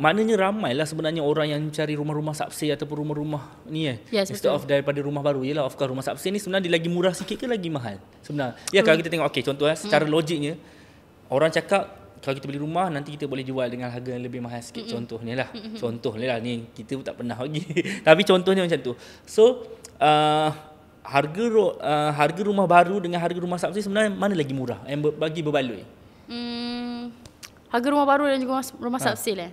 maknanya lah sebenarnya orang yang cari rumah-rumah sapsi ataupun rumah-rumah ni eh. Yes, Instead betul. of daripada rumah baru yelah of course rumah subsidi ni sebenarnya dia lagi murah sikit ke lagi mahal sebenarnya. Ya hmm. kalau kita tengok okey contoh eh hmm. secara hmm. logiknya orang cakap kalau kita beli rumah nanti kita boleh jual dengan harga yang lebih mahal sikit hmm. contohnya lah. Hmm. Contohnya lah ni kita pun tak pernah lagi. [laughs] Tapi contohnya macam tu. So uh, harga uh, harga rumah baru dengan harga rumah subsidi sebenarnya mana lagi murah? Yang bagi berbaloi. Harga rumah baru dan juga rumah ha. subsale eh.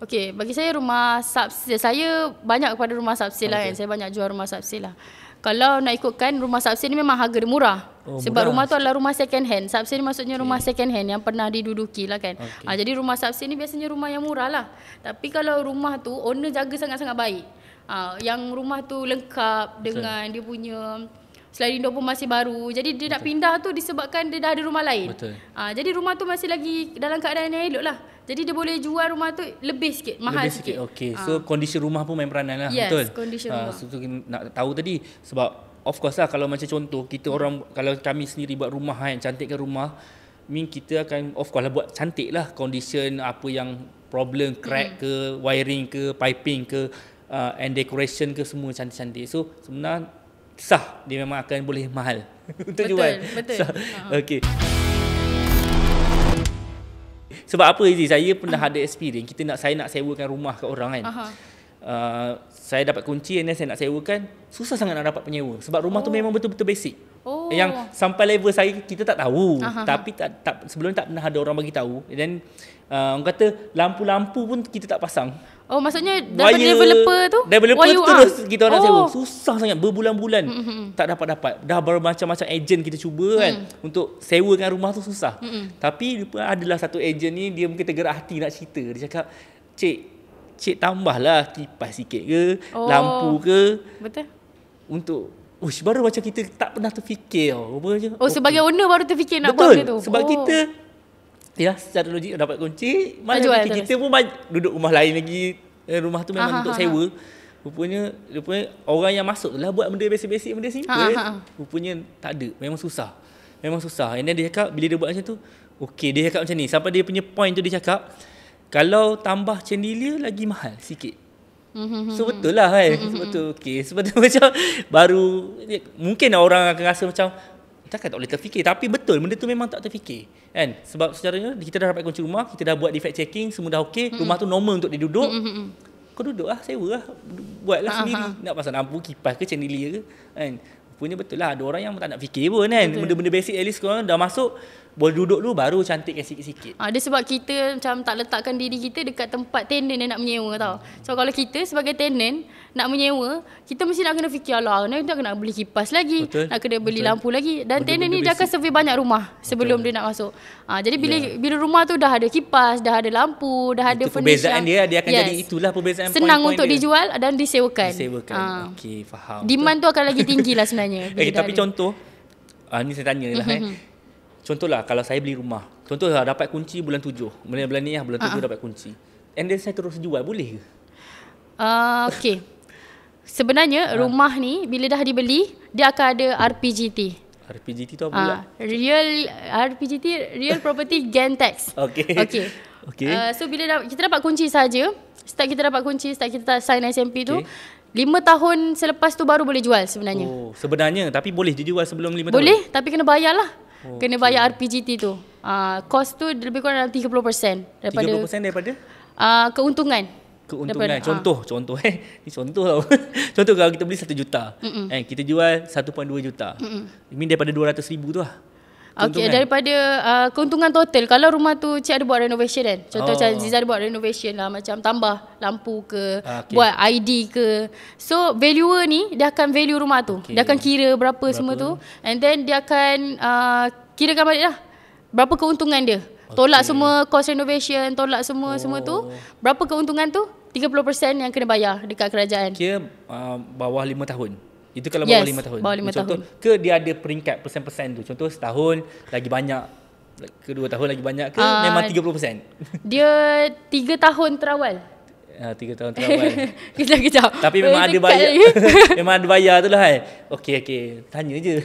Okey, bagi saya rumah subsale saya banyak kepada rumah subsale okay. lah kan. Saya banyak jual rumah subsale lah. Kalau nak ikutkan rumah subsale ni memang harga dia murah. Oh, Sebab murah. rumah tu adalah rumah second hand. Subsale ni maksudnya okay. rumah second hand yang pernah diduduki lah kan. Okay. Ha, jadi rumah subsale ni biasanya rumah yang murah lah. Tapi kalau rumah tu owner jaga sangat-sangat baik. Ha, yang rumah tu lengkap dengan so, dia punya Selain Rindu pun masih baru. Jadi dia Betul. nak pindah tu disebabkan dia dah ada rumah lain. Ha, jadi rumah tu masih lagi dalam keadaan yang elok lah. Jadi dia boleh jual rumah tu lebih sikit, mahal lebih sikit. sikit. Okay. Ah. So kondisi rumah pun main peranan lah. Yes, Betul. kondisi ah, rumah. Ha, so tu nak tahu tadi sebab of course lah kalau macam contoh kita hmm. orang, kalau kami sendiri buat rumah kan, cantikkan rumah. Mean kita akan of course lah buat cantik lah condition apa yang problem crack hmm. ke, wiring ke, piping ke uh, and decoration ke semua cantik-cantik. So sebenarnya sah dia memang akan boleh mahal untuk [laughs] betul, jual. Betul. Sah. uh ha. Okay. Sebab apa Izzy? Saya pernah uh-huh. ada experience. Kita nak saya nak sewakan rumah ke orang kan. uh saya dapat kunci ni saya nak sewakan. Susah sangat nak dapat penyewa. Sebab rumah oh. tu memang betul-betul basic. Oh. Yang sampai level saya kita tak tahu. Aha. Tapi tak, tak, sebelum tak pernah ada orang bagi tahu. Dan uh, orang kata lampu-lampu pun kita tak pasang. Oh maksudnya daripada wire, developer tu developer wire tu terus are. Ah. kita orang oh. sewa. Oh, susah sangat berbulan-bulan mm-hmm. tak dapat dapat. Dah bermacam-macam agent kita cuba kan, mm. kan untuk sewakan rumah tu susah. Mm-hmm. Tapi rupa adalah satu agent ni dia mungkin tergerak hati nak cerita. Dia cakap, "Cik, cik tambahlah kipas sikit ke, oh. lampu ke?" Betul. Untuk Ush, baru macam kita tak pernah terfikir. Oh, oh okay. sebagai owner baru terfikir nak Betul. buat benda tu. Sebab oh. kita Ya secara logik dapat kunci Malah lagi terus. kita pun duduk rumah lain lagi eh, Rumah tu memang aha, untuk aha. sewa Rupanya, rupanya orang yang masuk lah buat benda basic-basic, benda simple. Ha, ha, Rupanya tak ada. Memang susah. Memang susah. And then dia cakap, bila dia buat macam tu, okay, dia cakap macam ni. Sampai dia punya point tu dia cakap, kalau tambah cendilia lagi mahal sikit. Mm-hmm. So betul lah kan. mm mm-hmm. So betul. Okay. Sebab tu [laughs] macam baru, mungkin orang akan rasa macam, Takkan tak boleh terfikir Tapi betul Benda tu memang tak terfikir Kan Sebab secaranya Kita dah dapat kunci rumah Kita dah buat defect checking Semua dah okey Rumah tu normal untuk dia duduk mm, mm, mm, Kau duduk lah Sewa lah Buat lah ha, ha, sendiri ha. Nak pasang lampu Kipas ke cendelia ke Kan Punya betul lah Ada orang yang tak nak fikir pun kan Benda-benda basic at least korang Dah masuk boleh duduk dulu baru cantikkan sikit-sikit. Ha, sebab kita macam tak letakkan diri kita dekat tempat tenant yang nak menyewa tau. So kalau kita sebagai tenant nak menyewa, kita mesti nak kena fikir Allah, nak kena beli kipas lagi, Betul. nak kena beli Betul. lampu lagi dan benda, tenant benda ni dia akan survey banyak rumah sebelum Betul. dia nak masuk. Ha, jadi bila yeah. bila rumah tu dah ada kipas, dah ada lampu, dah Itu ada furniture. Perbezaan dia dia akan yes. jadi itulah perbezaan poin Senang untuk dia. dijual dan disewakan. Disewakan. Ha. Okey, faham. Demand Betul. tu akan lagi tinggi lah sebenarnya. [laughs] Okay tapi contoh Ah, ni saya tanya lah mm-hmm. eh. Mhm contohlah kalau saya beli rumah contohlah dapat kunci bulan tujuh, bulan bulan ni lah bulan tujuh uh-huh. dapat kunci and then saya terus jual boleh ke uh, okey sebenarnya uh. rumah ni bila dah dibeli dia akan ada RPGT RPGT tu apa pula? real RPGT real property gain tax [laughs] Okay. Okay. okay. uh, so bila dah, kita dapat kunci saja start kita dapat kunci start kita sign SMP okay. tu 5 tahun selepas tu baru boleh jual sebenarnya. Oh, sebenarnya tapi boleh dijual sebelum 5 boleh, tahun. Boleh, tapi kena bayarlah okay. kena bayar RPGT tu. Ah uh, kos tu lebih kurang dalam 30% daripada 30% daripada uh, keuntungan. Keuntungan. Daripada, contoh, uh. contoh eh. [laughs] Ni contoh tau. Lah. [laughs] contoh kalau kita beli 1 juta, Mm-mm. eh kita jual 1.2 juta. Mm-mm. I mean daripada 200,000 tu lah. Okey daripada uh, keuntungan total kalau rumah tu cik ada buat renovation kan. Contoh oh. macam Ziza ada buat renovation lah macam tambah lampu ke ah, okay. buat ID ke. So value ni dia akan value rumah tu. Okay. Dia akan kira berapa, berapa semua tu and then dia akan uh, kirakan balik lah berapa keuntungan dia. Okay. Tolak semua cost renovation, tolak semua oh. semua tu. Oh. Berapa keuntungan tu? 30% yang kena bayar dekat kerajaan. Kira uh, bawah 5 tahun. Itu kalau yes, bawah lima tahun. Bawah lima contoh, tahun. ke dia ada peringkat persen-persen tu. Contoh setahun lagi banyak. Kedua tahun lagi banyak ke uh, memang persen. Dia tiga tahun terawal. Uh, [laughs] tiga tahun terawal. [laughs] Kejap-kejap. Tapi memang ada bayar. [laughs] memang ada bayar tu lah. Eh. Okey, okey. Tanya je.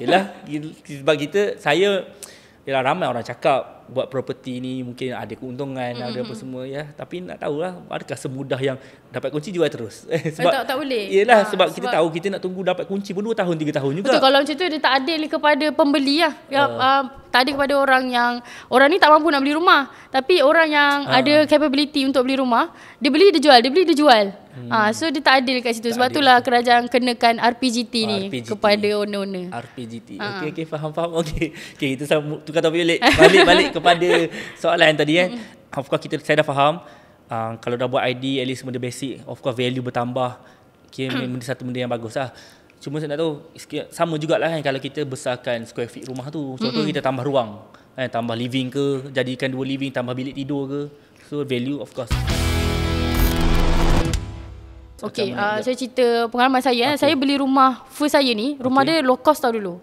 Yelah. Sebab kita, saya... Yalah ramai orang cakap buat property ni mungkin ada keuntungan mm-hmm. ada apa semua ya tapi nak tahulah adakah semudah yang dapat kunci jual terus [laughs] eh, sebab tak, tak boleh yalah ha, ah, sebab, sebab kita tahu kita nak tunggu dapat kunci pun 2 tahun 3 tahun juga betul kalau macam tu dia tak adil kepada pembeli lah ya, uh. uh, tak adil kepada orang yang orang ni tak mampu nak beli rumah tapi orang yang uh. ada capability untuk beli rumah dia beli dia jual dia beli dia jual Hmm. Ah, so dia tak adil kat situ. Tak Sebab adil. itulah kerajaan kenakan RPGT ni RPGT. kepada owner-owner. RPGT. Ah. Okey okey faham faham. [laughs] Okey. Okey kita tukar topik balik. Balik-balik [laughs] kepada soalan yang tadi eh. Of course kita saya dah faham. Uh, kalau dah buat ID at least benda basic of course value bertambah. Okey [coughs] memang satu benda yang bagus lah. Cuma saya nak tahu sama jugalah kan kalau kita besarkan square feet rumah tu. Contoh kita tambah ruang. Eh, tambah living ke, jadikan dua living, tambah bilik tidur ke. So value of course. Okay, uh, saya cerita pengalaman saya. Eh. Okay. Saya beli rumah first saya ni. Rumah okay. dia low cost tau dulu.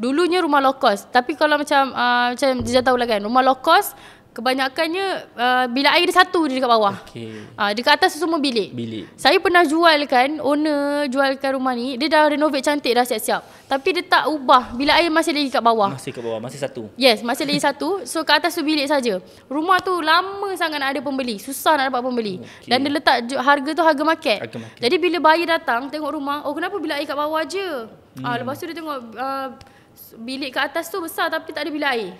Dulunya rumah low cost. Tapi kalau macam, uh, macam Zizan tahulah kan, rumah low cost, kebanyakannya uh, bilik air dia satu je dekat bawah. Okay. Uh, ah, dekat atas semua bilik. bilik. Saya pernah jual kan, owner jualkan rumah ni, dia dah renovate cantik dah siap-siap. Tapi dia tak ubah, Bila air masih lagi kat bawah. Masih kat bawah, masih satu. Yes, masih lagi satu. So kat atas tu bilik saja. Rumah tu lama sangat nak ada pembeli, susah nak dapat pembeli. Okay. Dan dia letak harga tu harga market. harga market. Jadi bila bayi datang tengok rumah, oh kenapa bila air kat bawah je? Ah, hmm. Uh, lepas tu dia tengok uh, bilik kat atas tu besar tapi tak ada bilik air.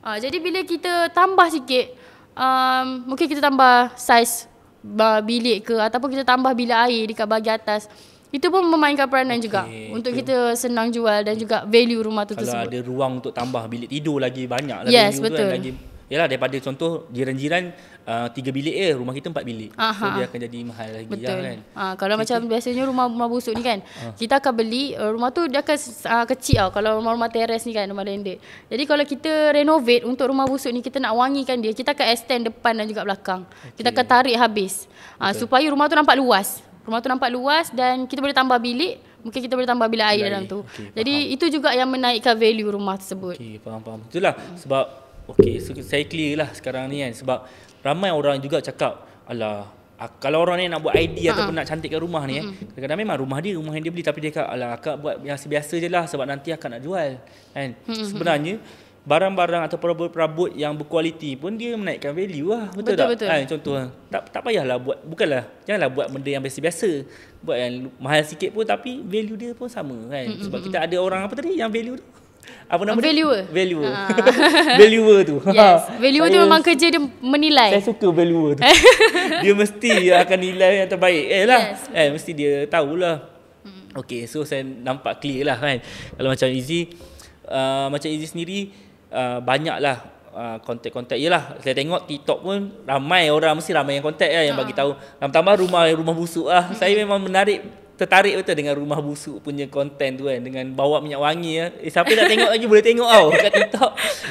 Uh, jadi bila kita tambah sikit, um, mungkin kita tambah saiz bilik ke ataupun kita tambah bilik air dekat bahagian atas. Itu pun memainkan peranan okay. juga untuk kita senang jual dan juga value rumah tu tersebut. Kalau ada ruang untuk tambah bilik tidur lagi banyak lah yes, value betul. tu kan daripada contoh jiran-jiran Ah, tiga bilik je rumah kita empat bilik Aha. so dia akan jadi mahal lagi Betul. Lah, kan ha, kalau okay. macam biasanya rumah rumah busuk ni kan ha. kita akan beli eh, rumah tu dia akan uh, kecil tau kalau rumah-rumah teres ni kan rumah landed jadi kalau kita renovate untuk rumah busuk ni kita nak wangikan dia kita akan extend depan dan juga belakang okay. kita akan tarik habis ha, supaya rumah tu nampak luas rumah tu nampak luas dan kita boleh tambah bilik Mungkin kita boleh tambah bilik air dalam tu. Okay, Jadi faham. itu juga yang menaikkan value rumah tersebut. Okey, faham-faham. Itulah sebab okey, so, saya clear lah sekarang ni kan sebab ramai orang juga cakap alah kalau orang ni nak buat ID uh ataupun nak cantikkan rumah ni mm-hmm. eh kadang-kadang memang rumah dia rumah yang dia beli tapi dia kata alah akak buat yang biasa je lah sebab nanti akak nak jual kan mm-hmm. sebenarnya barang-barang atau perabot-perabot yang berkualiti pun dia menaikkan value lah betul, betul tak kan contoh ha, tak tak payahlah buat bukanlah janganlah buat benda yang biasa-biasa buat yang mahal sikit pun tapi value dia pun sama kan mm-hmm. sebab kita ada orang apa tadi yang value tu apa nama Value. dia? Valuer. Ah. [laughs] valuer tu. Yes. [laughs] Value tu memang kerja dia menilai. Saya suka value tu. [laughs] dia mesti akan nilai yang terbaik. Eh lah. Yes. Eh, mesti dia tahulah. Okay, so saya nampak clear lah kan. Kalau macam Izzy, uh, macam Izzy sendiri, uh, banyaklah uh, kontak-kontak uh, ialah saya tengok TikTok pun ramai orang mesti ramai yang kontak ya yang uh. bagi ah. tahu tambah-tambah rumah rumah busuk lah saya memang menarik tertarik betul dengan rumah busuk punya konten tu kan dengan bawa minyak wangi ya. Eh siapa nak tengok lagi boleh tengok tau dekat TikTok.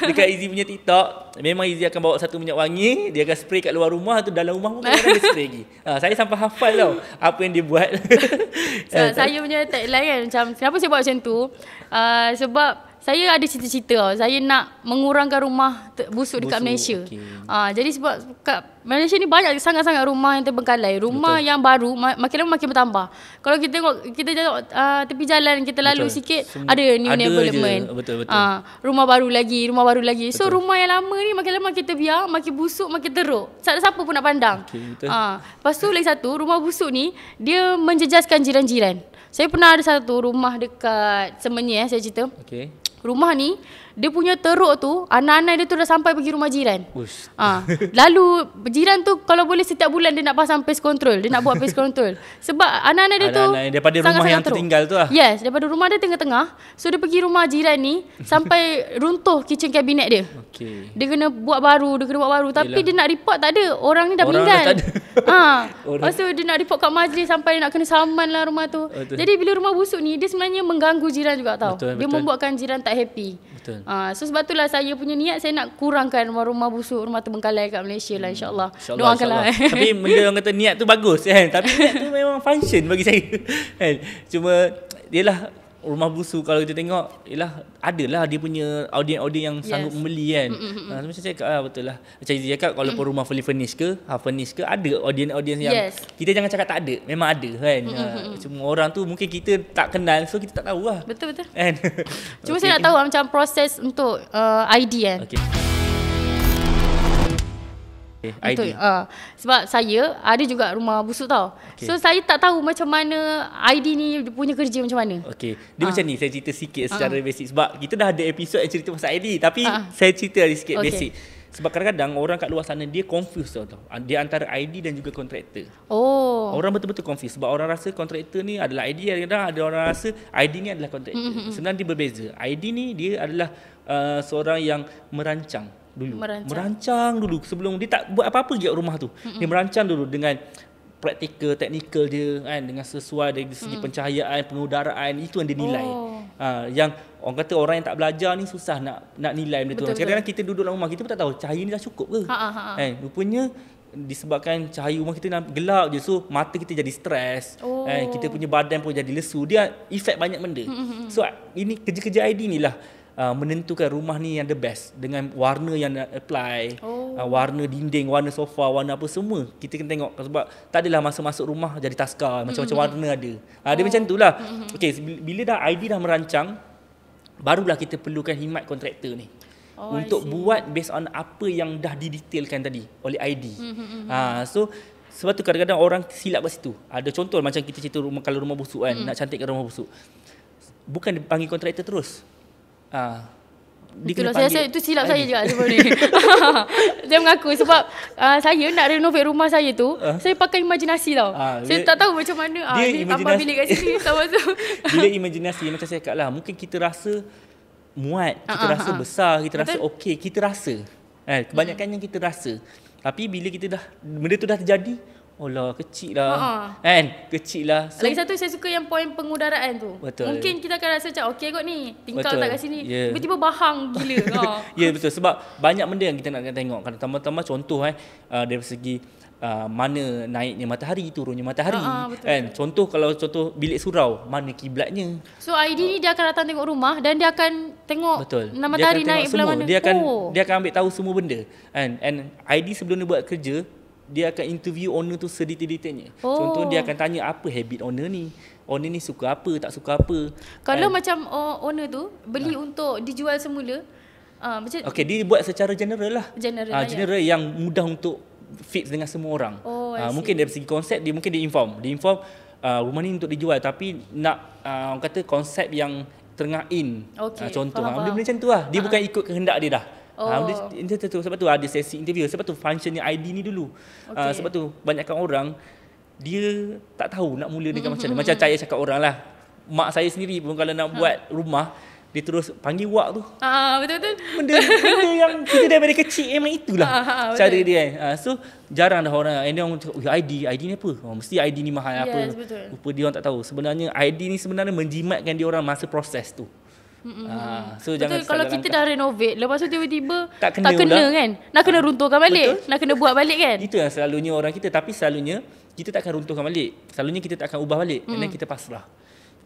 Dekat Easy punya TikTok. Memang Easy akan bawa satu minyak wangi, dia akan spray kat luar rumah tu dalam rumah pun dia akan spray lagi. Ha, saya sampai hafal tau apa yang dia buat. so, [laughs] saya punya tagline kan macam kenapa saya buat macam tu? Uh, sebab saya ada cita-cita tau. Saya nak mengurangkan rumah busuk, busuk dekat Malaysia. Okay. Ha, ah, jadi sebab kat Malaysia ni banyak sangat-sangat rumah yang terbengkalai. Rumah Betul. yang baru makin lama makin bertambah. Kalau kita tengok kita jalan uh, ah, tepi jalan kita lalu Betul. sikit Semua ada new ada development. Betul-betul. Ha, ah, rumah baru lagi, rumah baru lagi. Betul. So rumah yang lama ni makin lama kita biar makin busuk, makin teruk. Tak ada siapa pun nak pandang. Okay. Ha. Lepas tu lagi satu, rumah busuk ni dia menjejaskan jiran-jiran. Saya pernah ada satu rumah dekat Semenyih. Eh, saya cerita. Okey rumah ni dia punya teruk tu anak-anak dia tu dah sampai pergi rumah jiran. Ha. Lalu jiran tu kalau boleh setiap bulan dia nak pasang pest control, dia nak buat pest control. Sebab anak-anak dia tu anak-anak daripada sangat rumah sangat yang teruk. tertinggal tu lah. Yes, daripada rumah dia tengah-tengah. So dia pergi rumah jiran ni sampai runtuh kitchen cabinet dia. Okay. Dia kena buat baru, dia kena buat baru tapi Yelah. dia nak report tak ada. Orang ni dah Orang meninggal. Dah Ha. [laughs] Orang. Lepas tu dia nak report kat majlis sampai dia nak kena saman lah rumah tu. Betul. Jadi bila rumah busuk ni dia sebenarnya mengganggu jiran juga tau. Betul, dia betul. membuatkan jiran tak happy. Betul. Uh, so sebab itulah saya punya niat saya nak kurangkan rumah-rumah busuk, rumah terbengkalai kat Malaysia lah hmm. insyaAllah. Hmm. Insya Doakanlah. Tapi benda orang kata niat tu bagus kan. Tapi niat tu memang function bagi saya. [laughs] Kan? Cuma dia lah rumah busu kalau kita tengok ialah adalah dia punya audien-audien yang sanggup membeli kan. Mm, mm, Ha, macam cakap ah, betul lah. Macam dia cakap kalau mm. rumah fully furnished ke half furnished ke ada audien-audien yang yes. kita jangan cakap tak ada. Memang ada kan. Mm, ah, mm, Ha, mm, cuma orang tu mungkin kita tak kenal so kita tak tahu lah. Betul betul. Kan. [laughs] cuma okay. saya nak tahu lah macam proses untuk uh, ID kan. Okay. Okay, eh, Betul. Uh, sebab saya ada juga rumah busuk tau. Okay. So saya tak tahu macam mana ID ni punya kerja macam mana. Okey. Dia uh. macam ah. ni, saya cerita sikit ah. secara uh. basic sebab kita dah ada episod yang cerita pasal ID tapi uh. saya cerita lagi sikit okay. basic. Sebab kadang-kadang orang kat luar sana dia confused tau, tau. Dia antara ID dan juga kontraktor. Oh. Orang betul-betul confused sebab orang rasa kontraktor ni adalah ID kadang-kadang ada orang rasa ID ni adalah kontraktor. Mm-hmm. Sebenarnya dia berbeza. ID ni dia adalah uh, seorang yang merancang dulu merancang. merancang dulu sebelum dia tak buat apa-apa dekat rumah tu Mm-mm. dia merancang dulu dengan praktikal teknikal dia kan dengan sesuai dari segi mm. pencahayaan pengudaraan itu yang dia nilai oh. ha, yang orang kata orang yang tak belajar ni susah nak nak nilai benda tu kadang-kadang kita duduk dalam rumah kita pun tak tahu cahaya ni dah cukup ke ha ha, ha. Eh, rupanya disebabkan cahaya rumah kita gelap je so mata kita jadi stres oh. eh, kita oh. punya badan pun jadi lesu dia efek banyak benda mm-hmm. so ini kerja-kerja ID ni lah uh, menentukan rumah ni yang the best dengan warna yang nak apply uh, oh. uh, warna dinding warna sofa warna apa semua kita kena tengok kan, sebab tak adalah masa masuk rumah jadi taska macam-macam mm-hmm. warna ada uh, dia oh. macam itulah mm-hmm. okey bila dah ID dah merancang barulah kita perlukan himat kontraktor ni Oh, untuk buat based on apa yang dah didetailkan tadi oleh ID. Mm-hmm. Ha so sebab tu kadang-kadang orang silap kat situ. Ada contoh macam kita cerita rumah kalau rumah busuk kan mm. nak cantikkan rumah busuk. Bukan panggil kontraktor terus. Ah. Itulah saya, saya itu silap saya juga sebelum ni. saya mengaku sebab uh, saya nak renovate rumah saya tu, uh? saya pakai imaginasi tau. Uh, saya dia, tak tahu macam mana dia, uh, dia tambah bilik kat sini sama tu. [laughs] Bila imaginasi macam saya cakap lah, mungkin kita rasa muat, kita uh-huh, rasa besar, kita Betul? rasa okey, kita rasa. Eh, kebanyakan hmm. yang kita rasa. Tapi bila kita dah benda tu dah terjadi, Olah kecil lah uh-huh. Kecil lah so, Lagi satu saya suka yang Poin pengudaraan tu Betul Mungkin kita akan rasa macam Okay kot ni Tinggal betul. tak kat sini yeah. Tiba-tiba bahang gila [laughs] ha. Ya yeah, betul Sebab banyak benda yang kita nak tengok Kalau tambah-tambah contoh eh uh, Dari segi Uh, mana naiknya matahari turunnya matahari uh-huh, kan contoh kalau contoh bilik surau mana kiblatnya so ID uh. ni dia akan datang tengok rumah dan dia akan tengok betul. nama matahari naik belah mana dia akan oh. dia akan ambil tahu semua benda kan and ID sebelum dia buat kerja dia akan interview owner tu sedetail-detailnya. Oh. Contoh dia akan tanya apa habit owner ni. Owner ni suka apa, tak suka apa. Kalau And macam owner tu beli ha. untuk dijual semula, uh, macam Okay, dia buat secara general lah. General. uh, general ya. yang mudah untuk fit dengan semua orang. Oh, uh, mungkin dari segi konsep dia mungkin dia inform, dia inform uh, rumah ni untuk dijual tapi nak uh, kata konsep yang tengah in. Okay. Uh, contoh, faham, ha. dia macam tu lah. Dia uh-huh. bukan ikut kehendak dia dah. Ah, oh. Uh, dia, dia, sebab tu ada sesi interview, sebab tu functionnya ID ni dulu. Ah, okay. Uh, sebab tu banyakkan orang dia tak tahu nak mula dengan mm macam mana. Mm-hmm, macam saya mm-hmm. cakap orang lah. Mak saya sendiri pun kalau nak ha. buat rumah, dia terus panggil wak tu. Ha, betul-betul. Benda, benda yang kita daripada kecil memang itulah ha, ha, cara dia. Kan. Ha, so jarang dah orang, and orang cakap, ID, ID ni apa? Oh, mesti ID ni mahal yes, apa. Betul. Rupa dia orang tak tahu. Sebenarnya ID ni sebenarnya menjimatkan dia orang masa proses tu. Ha, so jangan kalau kita langkah. dah renovate lepas tu tiba-tiba tak kena, tak kena pula. kan nak kena ah, runtuhkan balik Betul? nak kena buat balik kan itu yang selalunya orang kita tapi selalunya kita tak akan runtuhkan balik selalunya kita tak akan ubah balik mm. kita pasrah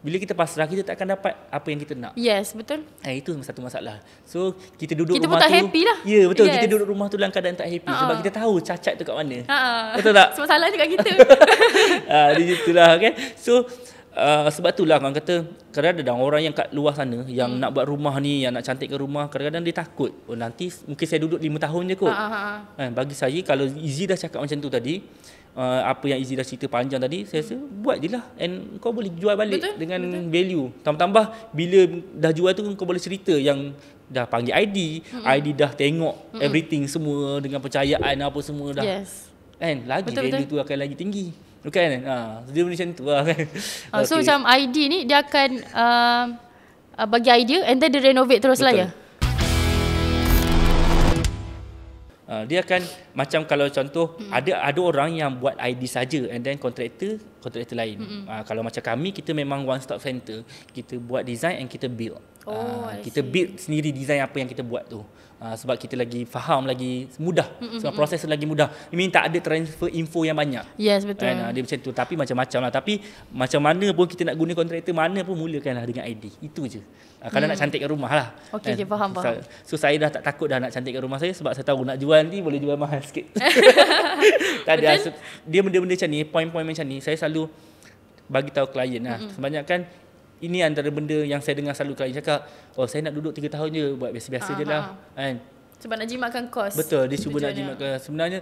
bila kita pasrah kita tak akan dapat apa yang kita nak. Yes, betul. Eh itu satu masalah. So kita duduk kita rumah tu. Kita pun tak tu, happy lah. Ya, yeah, betul. Yes. Kita duduk rumah tu dalam keadaan tak happy uh-uh. sebab kita tahu cacat tu kat mana. Uh-uh. Betul tak? [laughs] Semua salah dekat kita. [laughs] Ah, uh, di kan. Okay? So Ah, sebab itulah orang kata kadang-kadang orang yang kat luar sana yang hmm. nak buat rumah ni yang nak cantikkan rumah kadang-kadang dia takut oh, nanti mungkin saya duduk 5 tahun je kot ah, ah, Eh, bagi saya kalau Izzy dah cakap macam tu tadi uh, apa yang Izzy dah cerita panjang tadi saya rasa hmm. buat je lah and kau boleh jual balik betul, dengan betul. value tambah-tambah bila dah jual tu kau boleh cerita yang dah panggil ID hmm. ID dah tengok hmm. everything semua dengan percayaan apa semua dah yes. and lagi betul, value tu akan lagi tinggi Bukan kan? Ha, dia boleh macam tu lah kan. Ha, so okay. macam ID ni dia akan uh, bagi idea and then dia renovate terus lah, Betul. lah ya? Ha, dia akan macam kalau contoh mm. ada ada orang yang buat ID saja and then kontraktor kontraktor lain. Mm-hmm. Ha, kalau macam kami kita memang one stop center. Kita buat design and kita build. Oh, ha, kita build sendiri design apa yang kita buat tu. Ah, sebab kita lagi faham lagi mudah mm-hmm. sebab proses lagi mudah I mean tak ada transfer info yang banyak yes betul And, uh, dia macam tu tapi macam-macam lah tapi macam mana pun kita nak guna kontraktor mana pun mulakanlah dengan ID itu je uh, ah, kalau mm. nak cantikkan rumah lah Okey And, okay faham so, faham so saya dah tak takut dah nak cantikkan rumah saya sebab saya tahu nak jual nanti boleh jual mahal sikit [laughs] tak ada dia benda-benda macam ni poin-poin macam ni saya selalu bagi tahu klien lah. Mm-hmm. Sebanyak kan, ini antara benda yang saya dengar selalu kali cakap oh saya nak duduk 3 tahun je buat biasa-biasa uh-huh. je lah ah, ah. kan sebab nak jimatkan kos betul dia cuba nak jimatkan sebenarnya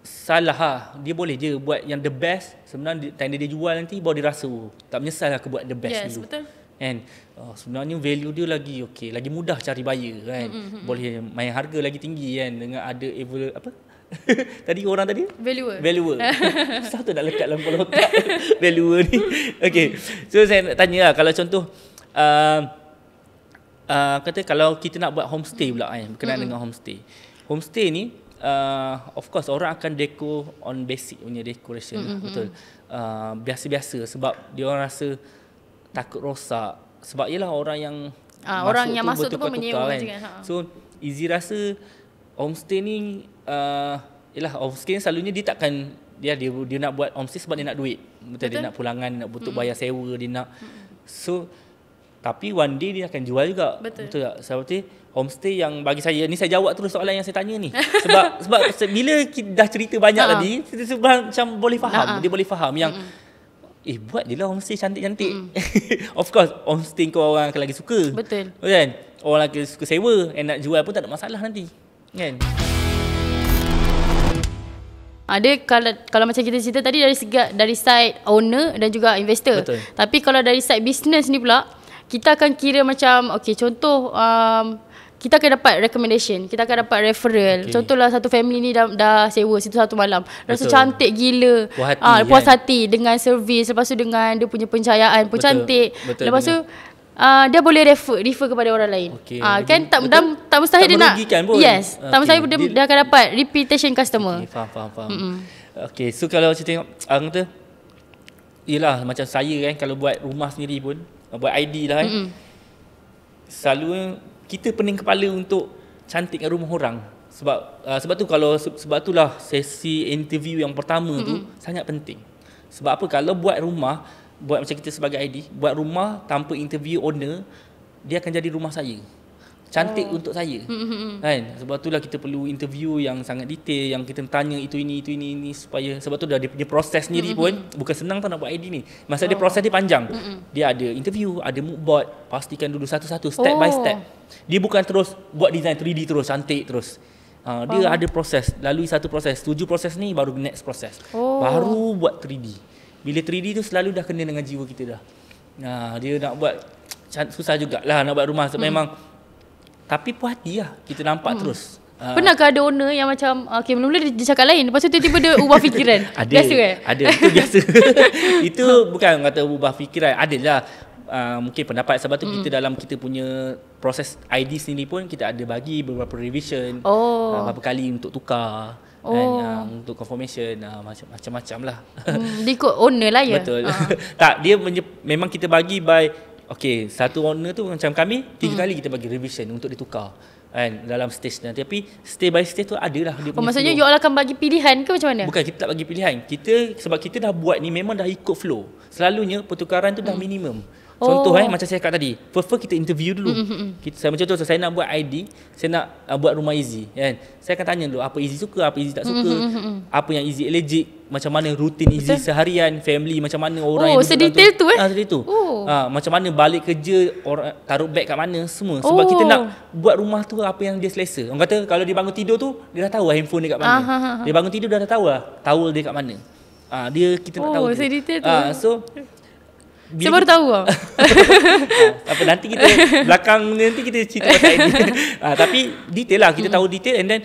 salah ha. dia boleh je buat yang the best sebenarnya tender dia jual nanti baru dia rasa oh, tak menyesal lah aku buat the best yes, dulu betul. and oh, sebenarnya value dia lagi okey lagi mudah cari buyer kan mm-hmm, mm-hmm. boleh main harga lagi tinggi kan dengan ada apa [laughs] tadi orang tadi? Valuer. Valuer. [laughs] Susah tu nak lekat dalam kepala otak. [laughs] Valuer ni. Okay. So saya nak tanya lah. Kalau contoh. Uh, uh, kata kalau kita nak buat homestay pula kan. Berkenaan mm-hmm. dengan homestay. Homestay ni. Uh, of course orang akan deco on basic punya decoration. Mm-hmm. Betul. Uh, biasa-biasa. Sebab dia orang rasa takut rosak. Sebab ialah orang yang. Uh, masuk orang yang masuk tu pun menyewa kan. Juga. Kan, ha. So easy rasa homestay ni uh, yalah homestay selalunya dia takkan dia dia, dia nak buat homestay sebab dia nak duit. Betul, dia nak pulangan, dia nak butuh mm bayar sewa, dia nak. mm So tapi one day dia akan jual juga. Betul, Betul tak? Sebab tu homestay yang bagi saya ni saya jawab terus soalan yang saya tanya ni. [laughs] Sebab sebab bila kita dah cerita banyak ha. tadi, kita macam boleh faham, nah, ha, ha. dia boleh faham yang mm-hmm. Eh buat je lah homestay cantik-cantik mm. [laughs] Of course homestay kau orang akan lagi suka Betul kan? Orang lagi suka sewa enak jual pun tak ada masalah nanti kan ada ah, kalau kalau macam kita cerita tadi dari segi dari side owner dan juga investor Betul. tapi kalau dari side business ni pula kita akan kira macam okey contoh um, kita akan dapat recommendation kita akan dapat referral okay. contohlah satu family ni dah, dah sewa situ satu malam rasa Betul. cantik gila puas hati, ha, puas kan? hati kan? dengan servis lepas tu dengan dia punya pencahayaan pun Betul. cantik Betul lepas tu benar uh, dia boleh refer refer kepada orang lain. Okay. Uh, ah, kan tak Betul. tak mustahil tak dia nak. Pun. Yes. Okay. Tak mustahil dia, dia akan dapat reputation customer. Okay, faham faham faham. Mm-mm. Okay, so kalau saya tengok orang kata Yelah macam saya kan kalau buat rumah sendiri pun buat ID lah kan. Mm-mm. Selalu kita pening kepala untuk cantikkan rumah orang. Sebab uh, sebab tu kalau sebab tu lah sesi interview yang pertama Mm-mm. tu sangat penting. Sebab apa kalau buat rumah buat macam kita sebagai ID buat rumah tanpa interview owner dia akan jadi rumah saya cantik oh. untuk saya hmm, hmm, hmm. kan sebab itulah kita perlu interview yang sangat detail yang kita tanya itu ini itu ini ini supaya sebab tu dah dia punya proses ni pun bukan senang tau nak buat ID ni masa oh. dia proses dia panjang dia ada interview ada mood board pastikan dulu satu-satu step oh. by step dia bukan terus buat design 3D terus cantik terus uh, dia ada proses lalui satu proses tujuh proses ni baru next proses oh. baru buat 3D bila 3D tu selalu dah kena dengan jiwa kita dah. Nah, dia nak buat susah jugalah nak buat rumah hmm. memang tapi puas hati lah kita nampak hmm. terus. Ah. Pernah ke ada owner yang macam ah, okey mula-mula dia cakap lain lepas tu tiba-tiba dia ubah fikiran. [laughs] ada, biasa kan? Ada. Itu biasa. [laughs] itu bukan kata ubah fikiran, adalah uh, ah, mungkin pendapat sebab tu hmm. kita dalam kita punya proses ID sendiri pun kita ada bagi beberapa revision. Oh. Uh, berapa kali untuk tukar. Oh. And, uh, untuk confirmation uh, macam-macam lah. Hmm, [laughs] dia ikut owner lah ya? Betul. Uh. [laughs] tak, dia memang kita bagi by, okay, satu owner tu macam kami, tiga hmm. kali kita bagi revision untuk ditukar. And dalam stage nanti Tapi stage by stage tu adalah dia oh, Maksudnya flow. you akan bagi pilihan ke macam mana? Bukan kita tak bagi pilihan Kita sebab kita dah buat ni Memang dah ikut flow Selalunya pertukaran tu hmm. dah minimum Contoh eh oh. macam saya cakap tadi, first first kita interview dulu. Mm-hmm. mm-hmm. Kita saya macam contoh saya nak buat ID, saya nak uh, buat rumah easy kan. Saya akan tanya dulu apa easy suka, apa easy tak suka, mm-hmm. mm-hmm, mm-hmm. apa yang easy allergic, macam mana rutin easy Betul? seharian, family macam mana orang Oh, sedetail tu eh. Ah, sedetail tu. Oh. Ah, macam mana balik kerja orang taruh beg kat mana semua sebab oh. kita nak buat rumah tu apa yang dia selesa. Orang kata kalau dia bangun tidur tu dia dah tahu lah handphone dia kat mana. Aha. Ah, ha, ha. Dia bangun tidur dah dah tahu lah towel dia kat mana. Ah, dia kita oh, nak tahu. Oh, sedetail tu. Ah, eh. so bila Saya baru kita, tahu [laughs] ah. tak apa nanti kita [laughs] belakang nanti kita cerita pasal ini. [laughs] ah, tapi detail lah kita mm tahu detail and then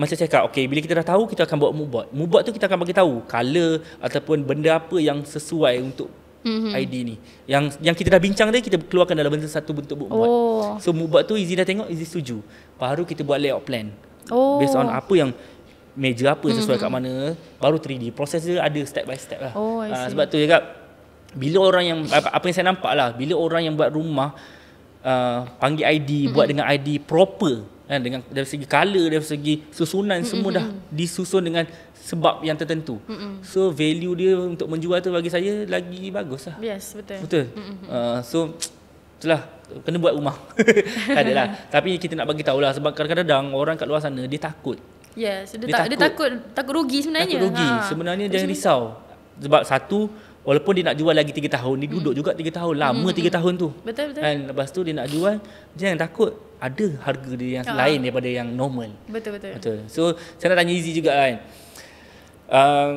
macam saya cakap, okay, bila kita dah tahu, kita akan buat mubot. Mubot tu kita akan bagi tahu color ataupun benda apa yang sesuai untuk mm-hmm. ID ni. Yang yang kita dah bincang tadi, kita keluarkan dalam bentuk satu bentuk mubot. Oh. So, mubot tu Izzy dah tengok, Izzy setuju. Baru kita buat layout plan. Oh. Based on apa yang meja apa sesuai mm-hmm. kat hmm. mana baru 3D proses dia ada step by step lah oh, uh, sebab tu cakap bila orang yang apa yang saya nampak lah bila orang yang buat rumah uh, panggil ID mm-hmm. buat dengan ID proper kan dengan dari segi color dari segi susunan mm-hmm. semua dah disusun dengan sebab yang tertentu mm-hmm. so value dia untuk menjual tu bagi saya lagi bagus lah yes betul betul mm-hmm. uh, so itulah kena buat rumah [laughs] tak adalah [laughs] tapi kita nak bagi tahulah sebab kadang-kadang orang kat luar sana dia takut yes dia, dia, ta- takut. dia takut takut rugi sebenarnya takut rugi ha. sebenarnya dia risau sebab satu Walaupun dia nak jual lagi 3 tahun, dia duduk mm. juga 3 tahun. Lama mm. 3 hmm. tahun tu. Betul, betul. Dan lepas tu dia nak jual, jangan takut ada harga dia yang oh. lain daripada yang normal. Betul, betul. betul. So, saya nak tanya Izzy juga kan. Uh,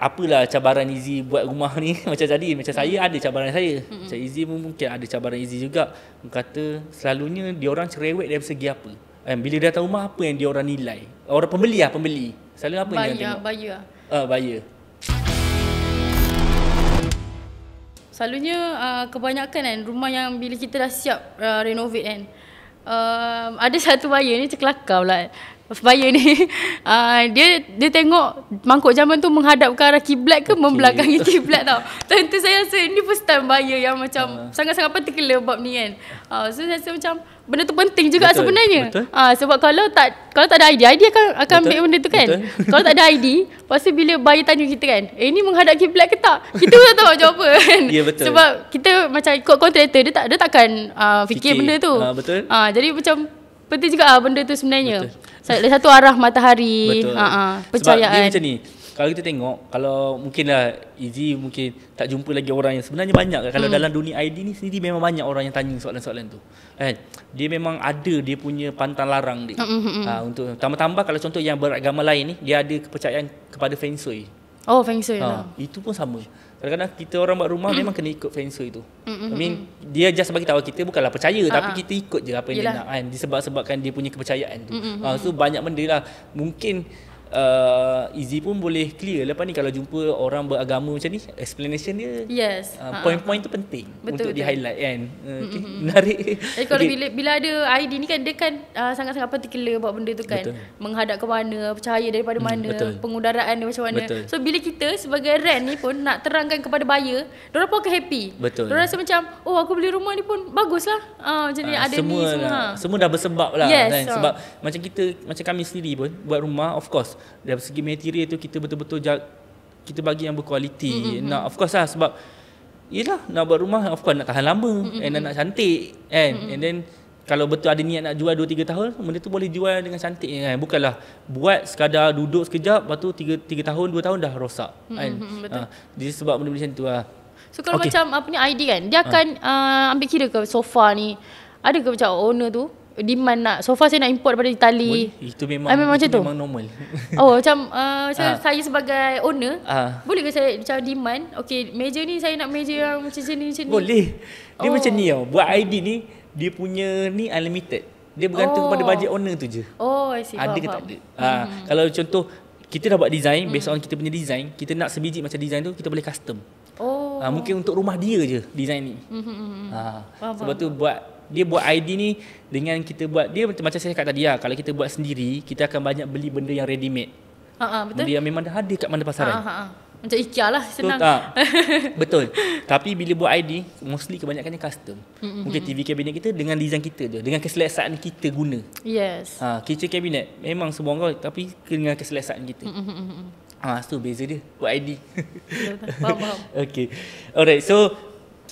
apalah cabaran Izzy buat rumah ni? [laughs] macam tadi, macam saya ada cabaran saya. mm Macam Izzy pun mungkin ada cabaran Izzy juga. Kata selalunya dia orang cerewet dari segi apa. Eh, bila dia datang rumah, apa yang dia orang nilai? Orang pembeli lah, pembeli. Selalu apa yang dia tengok? Bayar, bayar. Uh, bayar. selalunya uh, kebanyakan kan rumah yang bila kita dah siap uh, renovate kan uh, ada satu wayar ni terkelakar pula Fire ni uh, [laughs] Dia dia tengok Mangkuk zaman tu Menghadap ke arah kiblat ke okay. Membelakangi [laughs] kiblat tau Tentu saya rasa Ini first time bayar Yang macam uh. Sangat-sangat particular Bab ni kan uh, So saya rasa macam Benda tu penting juga Betul. sebenarnya Betul. Uh, Sebab kalau tak Kalau tak ada ID ID akan, akan Betul. ambil benda tu kan Betul. Kalau tak ada ID [laughs] Lepas bila bayi tanya kita kan Eh ni menghadap kiblat ke tak Kita pun tak tahu macam apa kan yeah, betul. Sebab kita macam ikut kontraktor Dia tak dia takkan uh, fikir, fikir, benda tu uh, Betul uh, Jadi macam penting juga lah benda tu sebenarnya. Betul. Satu arah matahari, Betul. uh percayaan. Sebab dia macam ni, kalau kita tengok, kalau mungkinlah lah Izzy mungkin tak jumpa lagi orang yang sebenarnya banyak. Kalau hmm. dalam dunia ID ni sendiri memang banyak orang yang tanya soalan-soalan tu. Kan? Dia memang ada dia punya pantang larang dia. Hmm. Ha, untuk Tambah-tambah kalau contoh yang beragama lain ni, dia ada kepercayaan kepada Feng Shui. Oh, Feng Shui ha, lah. Itu pun sama kadang-kadang kita orang buat rumah memang kena ikut feng shui tu. Mm, mm, I mean mm, dia just bagi tahu kita bukanlah percaya tapi ha, ha. kita ikut je apa yang dia nak kan disebab-sebabkan dia punya kepercayaan tu. Ha so banyak benda lah. Mungkin uh, Izzy pun boleh clear lepas ni kalau jumpa orang beragama macam ni explanation dia yes uh, ha. point-point tu penting betul, untuk betul. di highlight kan uh, mm, okay. mm-hmm. menarik [laughs] jadi kalau okay. bila, bila ada ID ni kan dia kan sangat uh, sangat-sangat particular buat benda tu kan betul. menghadap ke mana cahaya daripada mm, mana betul. pengudaraan dia macam mana betul. so bila kita sebagai rent ni pun nak terangkan kepada buyer diorang pun akan happy betul diorang rasa macam oh aku beli rumah ni pun bagus lah uh, macam ni ah, ada semua ni semua ha. semua dah bersebab lah yes, kan? so. Ha. sebab macam kita macam kami sendiri pun buat rumah of course dari segi material tu kita betul-betul kita bagi yang berkualiti mm-hmm. nak of course lah sebab yalah nak buat rumah of course nak tahan lama mm-hmm. and nak, nak cantik kan mm-hmm. and then kalau betul ada niat nak jual 2 3 tahun benda tu boleh jual dengan cantik kan eh, bukannya buat sekadar duduk sekejap lepas tu 3 3 tahun 2 tahun dah rosak kan mm-hmm. betul ha. jadi sebab benda macam tu lah so kalau okay. macam apa ni ID kan dia ah. akan ha. uh, ambil kira ke sofa ni ada ke macam owner tu demand nak sofa saya nak import daripada Itali. Boleh. Itu memang, ah, memang macam itu tu. Memang normal. [laughs] Oh macam uh, macam ha. saya sebagai owner ha. boleh ke saya macam demand okay meja ni saya nak meja yang macam sini macam ni. Boleh. Dia oh. macam ni tau. Buat ID ni dia punya ni unlimited. Dia bergantung oh. kepada budget owner tu je. Oh, I see. Ada ke tak ada? hmm Ha, kalau contoh kita dah buat design based hmm. on kita punya design, kita nak sebiji macam design tu kita boleh custom. Oh. Ha, mungkin untuk rumah dia je design ni. Mm-hmm. Ha. Faham, sebab faham. tu buat dia buat ID ni dengan kita buat dia macam saya cakap tadi lah kalau kita buat sendiri kita akan banyak beli benda yang ready made. Ha ah betul. Dia memang dah ada kat mana pasaran. Ha ha. ha. Macam IKEA lah senang. Betul. Tak? [laughs] betul. Tapi bila buat ID mostly kebanyakannya custom. Mm-hmm. Mungkin TV cabinet kita dengan design kita je dengan keselesaan kita guna. Yes. Ha kitchen cabinet memang semua kau tapi dengan keselesaan kita. Mm-hmm. Ha, tu beza dia buat ID. Faham, faham. [laughs] Okay. Alright, so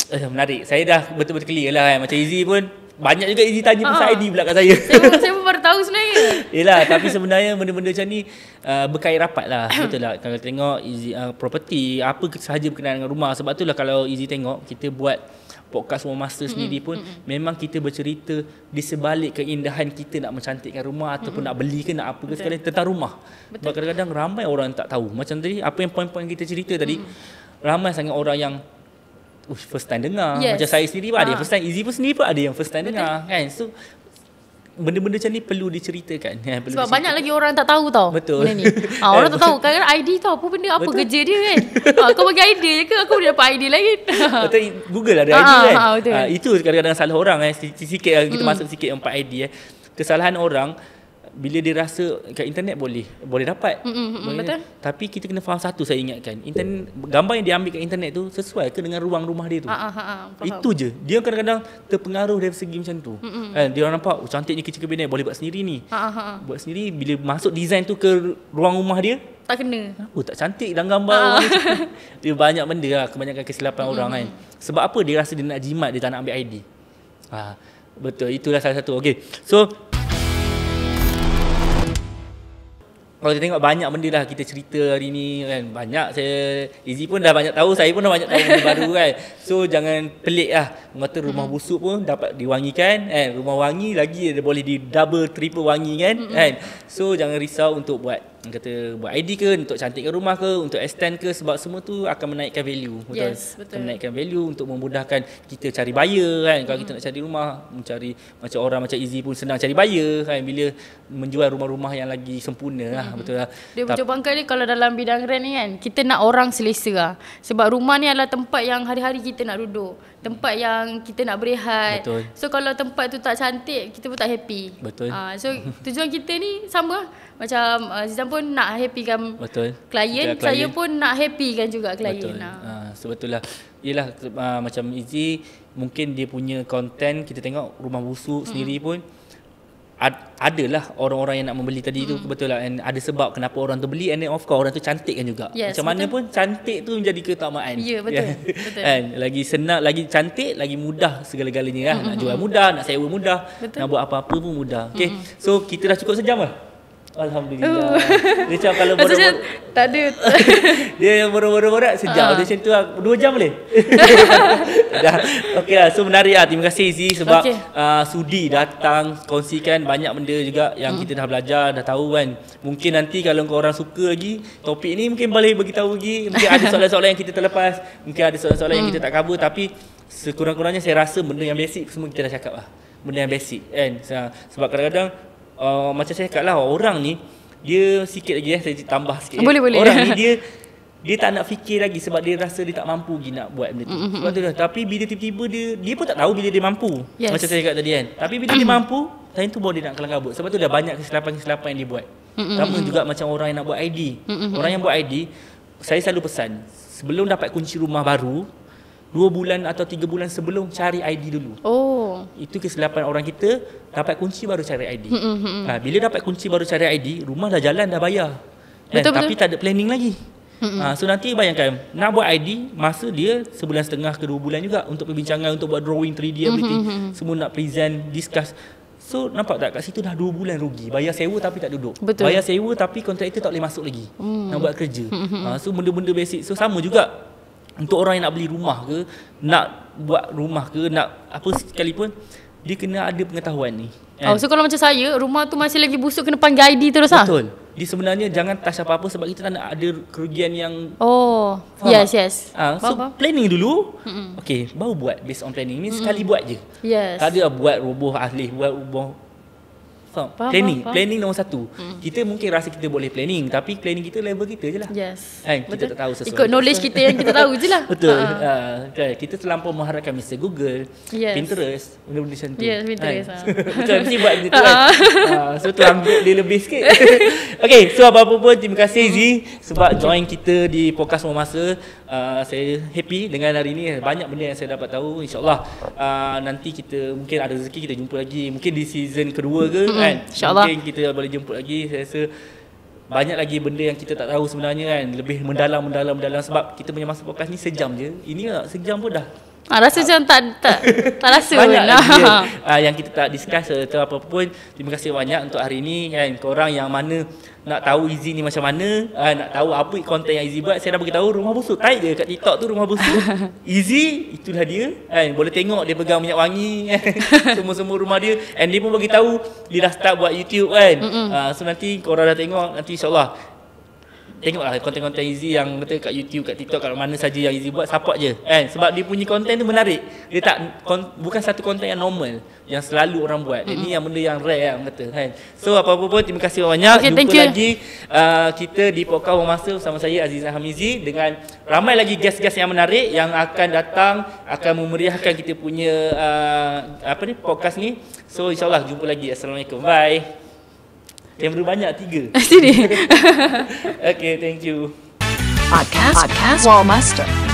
Eh, menarik. Saya dah betul-betul clear lah kan. Macam Izzy pun banyak juga Izzy tanya pasal ah. ID pula kat saya. Saya, saya pun baru tahu sebenarnya. [laughs] Yelah, tapi sebenarnya benda-benda macam ni uh, berkait rapat lah. [coughs] Betul lah. Kalau tengok Izzy uh, property, apa sahaja berkenaan dengan rumah. Sebab tu lah kalau Izzy tengok, kita buat podcast rumah master mm-hmm. sendiri pun mm-hmm. memang kita bercerita di sebalik keindahan kita nak mencantikkan rumah ataupun mm-hmm. nak beli ke nak apa ke sekali tentang rumah. Betul. Sebab kadang-kadang ramai orang tak tahu. Macam tadi, apa yang poin-poin kita cerita tadi, ramai sangat orang yang uh, first time dengar yes. macam saya sendiri pun ha. ada ah. first time easy pun sendiri pun ada yang first time dengar kan so benda-benda macam ni perlu diceritakan kan? perlu sebab diceritakan. banyak lagi orang tak tahu tau betul ni. Ha, orang tak [laughs] tahu kadang ID tau apa benda apa betul. kerja dia kan ha, kau bagi ID je ke aku boleh dapat ID lain [laughs] betul google ada ha, ID ha, kan ha, betul. Ha, itu kadang-kadang salah orang eh. sikit kita mm. masuk sikit empat ID eh. kesalahan orang bila dia rasa kat internet boleh boleh dapat mm-hmm, boleh, betul tapi kita kena faham satu saya ingatkan internet gambar yang diambil kat internet tu sesuai ke dengan ruang rumah dia tu ha, ha, ha, faham. itu je dia kadang-kadang terpengaruh dari segi macam tu kan mm-hmm. dia orang nampak oh, cantiknya kecil kabinet boleh buat sendiri ni ha, ha, ha. buat sendiri bila masuk design tu ke ruang rumah dia tak kena oh tak cantik dalam gambar ha. [laughs] dia banyak benda lah kebanyakan kesilapan mm-hmm. orang kan sebab apa dia rasa dia nak jimat dia tak nak ambil ID ha betul itulah salah satu Okay, so kalau kita tengok banyak benda lah kita cerita hari ni kan banyak saya Izzy pun dah banyak tahu saya pun dah banyak tahu benda baru [laughs] kan so jangan pelik lah kata rumah hmm. busuk pun dapat diwangikan kan rumah wangi lagi dia boleh di double triple wangi kan hmm. kan so jangan risau untuk buat kata buat ID ke untuk cantikkan rumah ke untuk extend ke sebab semua tu akan menaikkan value betul, yes, betul. menaikkan value untuk memudahkan kita cari buyer kan kalau mm. kita nak cari rumah mencari macam orang macam Easy pun senang cari buyer kan bila menjual rumah-rumah yang lagi sempurna mm. lah, mhm. betul lah dia betul bangka ni kalau dalam bidang rent ni kan kita nak orang selesa lah. sebab rumah ni adalah tempat yang hari-hari kita nak duduk tempat yang kita nak berehat betul. so kalau tempat tu tak cantik kita pun tak happy betul uh, so tujuan kita ni sama lah. macam uh, pun nak happykan betul klien saya pun nak happy kan juga klien betul ah ialah ah, uh, ah, macam Izzy mungkin dia punya konten kita tengok rumah busuk hmm. sendiri pun ad, adalah orang-orang yang nak membeli tadi hmm. tu betul lah and ada sebab kenapa orang tu beli and then of course orang tu cantik kan juga yes, macam betul. mana pun cantik tu menjadi keutamaan ya yeah, [laughs] betul yeah. Kan? betul and lagi senang lagi cantik lagi mudah segala-galanya lah nak hmm, hmm, jual hmm. mudah nak sewa mudah betul. nak buat apa-apa pun mudah okey hmm. so kita dah cukup sejam lah Alhamdulillah. Oh. dia macam kalau baru macam tak ada. [laughs] dia yang baru-baru borak sejam. Ah. Dia macam tu Dua jam boleh? [laughs] Dah. Okay lah. So menarik lah. Terima kasih Izzy sebab okay. uh, ah, sudi datang kongsikan banyak benda juga yang hmm. kita dah belajar, dah tahu kan. Mungkin nanti kalau kau orang suka lagi topik ni mungkin boleh bagi tahu lagi. Mungkin ada [laughs] soalan-soalan yang kita terlepas. Mungkin ada soalan-soalan hmm. yang kita hmm. tak cover tapi sekurang-kurangnya saya rasa benda yang basic semua kita dah cakap lah benda yang basic kan sebab kadang-kadang Uh, macam saya cakap lah orang ni dia sikit lagi eh saya tambah sikit. Eh. Boleh eh. boleh. Orang ni dia [laughs] dia tak nak fikir lagi sebab dia rasa dia tak mampu lagi nak buat benda tu. Mm-hmm. Sebab tu mm-hmm. lah. Tapi bila tiba-tiba dia dia pun tak tahu bila dia mampu. Yes. Macam saya cakap tadi kan. Tapi bila dia [clears throat] mampu, time tu baru dia nak kelang kabut. Sebab tu dah banyak kesilapan-kesilapan yang dia buat. Sama mm-hmm. juga macam orang yang nak buat ID. Mm-hmm. Orang yang buat ID, saya selalu pesan, sebelum dapat kunci rumah baru, dua bulan atau tiga bulan sebelum cari ID dulu. Oh. Itu kesilapan orang kita dapat kunci baru cari ID. Hmm, hmm, hmm. Ha, bila dapat kunci baru cari ID, rumah dah jalan dah bayar. Kan? Betul, eh, betul. Tapi tak ada planning lagi. Ha, so nanti bayangkan nak buat ID masa dia sebulan setengah ke dua bulan juga untuk perbincangan untuk buat drawing 3D everything semua nak present discuss So nampak tak kat situ dah dua bulan rugi Bayar sewa tapi tak duduk Betul. Bayar sewa tapi kontraktor tak boleh masuk lagi hmm. Nak buat kerja hmm. ha, So benda-benda basic So sama juga untuk orang yang nak beli rumah ke nak buat rumah ke nak apa sekalipun dia kena ada pengetahuan ni kan? oh so kalau macam saya rumah tu masih lagi busuk kena panggil ID terus lah. betul ha? dia sebenarnya jangan touch apa-apa sebab kita tak nak ada kerugian yang oh faham yes tak? yes ha, so Bapa. planning dulu Mm-mm. Okay baru buat based on planning ni sekali buat je yes tak ada buat roboh ahli buat roboh Faham, faham, planning, faham. planning nombor satu. Hmm. Kita mungkin rasa kita boleh planning, tapi planning kita level kita je lah. Yes. Kan? Kita Betul. tak tahu sesuatu. Ikut knowledge kita yang kita tahu je lah. [laughs] Betul. Uh. Ha. Uh, ha, okay. Kita terlampau mengharapkan Mr. Google, yes. Pinterest, kan? ha. [laughs] benda-benda macam tu. Yes, Pinterest. Ha. Macam mesti buat gitu kan. Uh. Uh, so, tu dia lebih sikit. [laughs] okay, so apa-apa pun, terima kasih Zee sebab join kita di podcast Mama Masa uh, saya happy dengan hari ini banyak benda yang saya dapat tahu insyaallah uh, nanti kita mungkin ada rezeki kita jumpa lagi mungkin di season kedua ke mm-hmm. kan InsyaAllah. mungkin kita boleh jumpa lagi saya rasa banyak lagi benda yang kita tak tahu sebenarnya kan lebih mendalam mendalam mendalam sebab kita punya masa podcast ni sejam je ini lah, sejam pun dah Ha, rasa uh, macam tak tak, tak rasa banyak lagi, uh, [laughs] yang kita tak discuss eh, atau apa pun terima kasih banyak untuk hari ini kan korang yang mana nak tahu izin ni macam mana uh, nak tahu apa konten yang izin buat saya dah bagi tahu rumah busuk tight je kat TikTok tu rumah busuk [laughs] Izzy itulah dia kan boleh tengok dia pegang minyak wangi kan. [laughs] semua-semua rumah dia and dia pun bagi tahu dia dah start buat YouTube kan uh, so nanti korang dah tengok nanti insyaallah tengoklah konten-konten Izzy yang kata kat YouTube, kat TikTok, kat mana saja yang Izzy buat, support je. Eh, sebab dia punya konten tu menarik. Dia tak, kon, bukan satu konten yang normal, yang selalu orang buat. Ini yang benda yang rare yang lah, kata. Kan? So, apa-apa pun, terima kasih banyak. Okay, Jumpa you. lagi uh, kita di Pokal Wang Masa bersama saya, Aziz Hamizi dengan ramai lagi guest-guest yang menarik yang akan datang, akan memeriahkan kita punya uh, apa ni, podcast ni. So, insyaAllah jumpa lagi. Assalamualaikum. Bye. Kamera banyak tiga. [laughs] Sini. okay, thank you. Podcast, Podcast. Wallmaster. Master.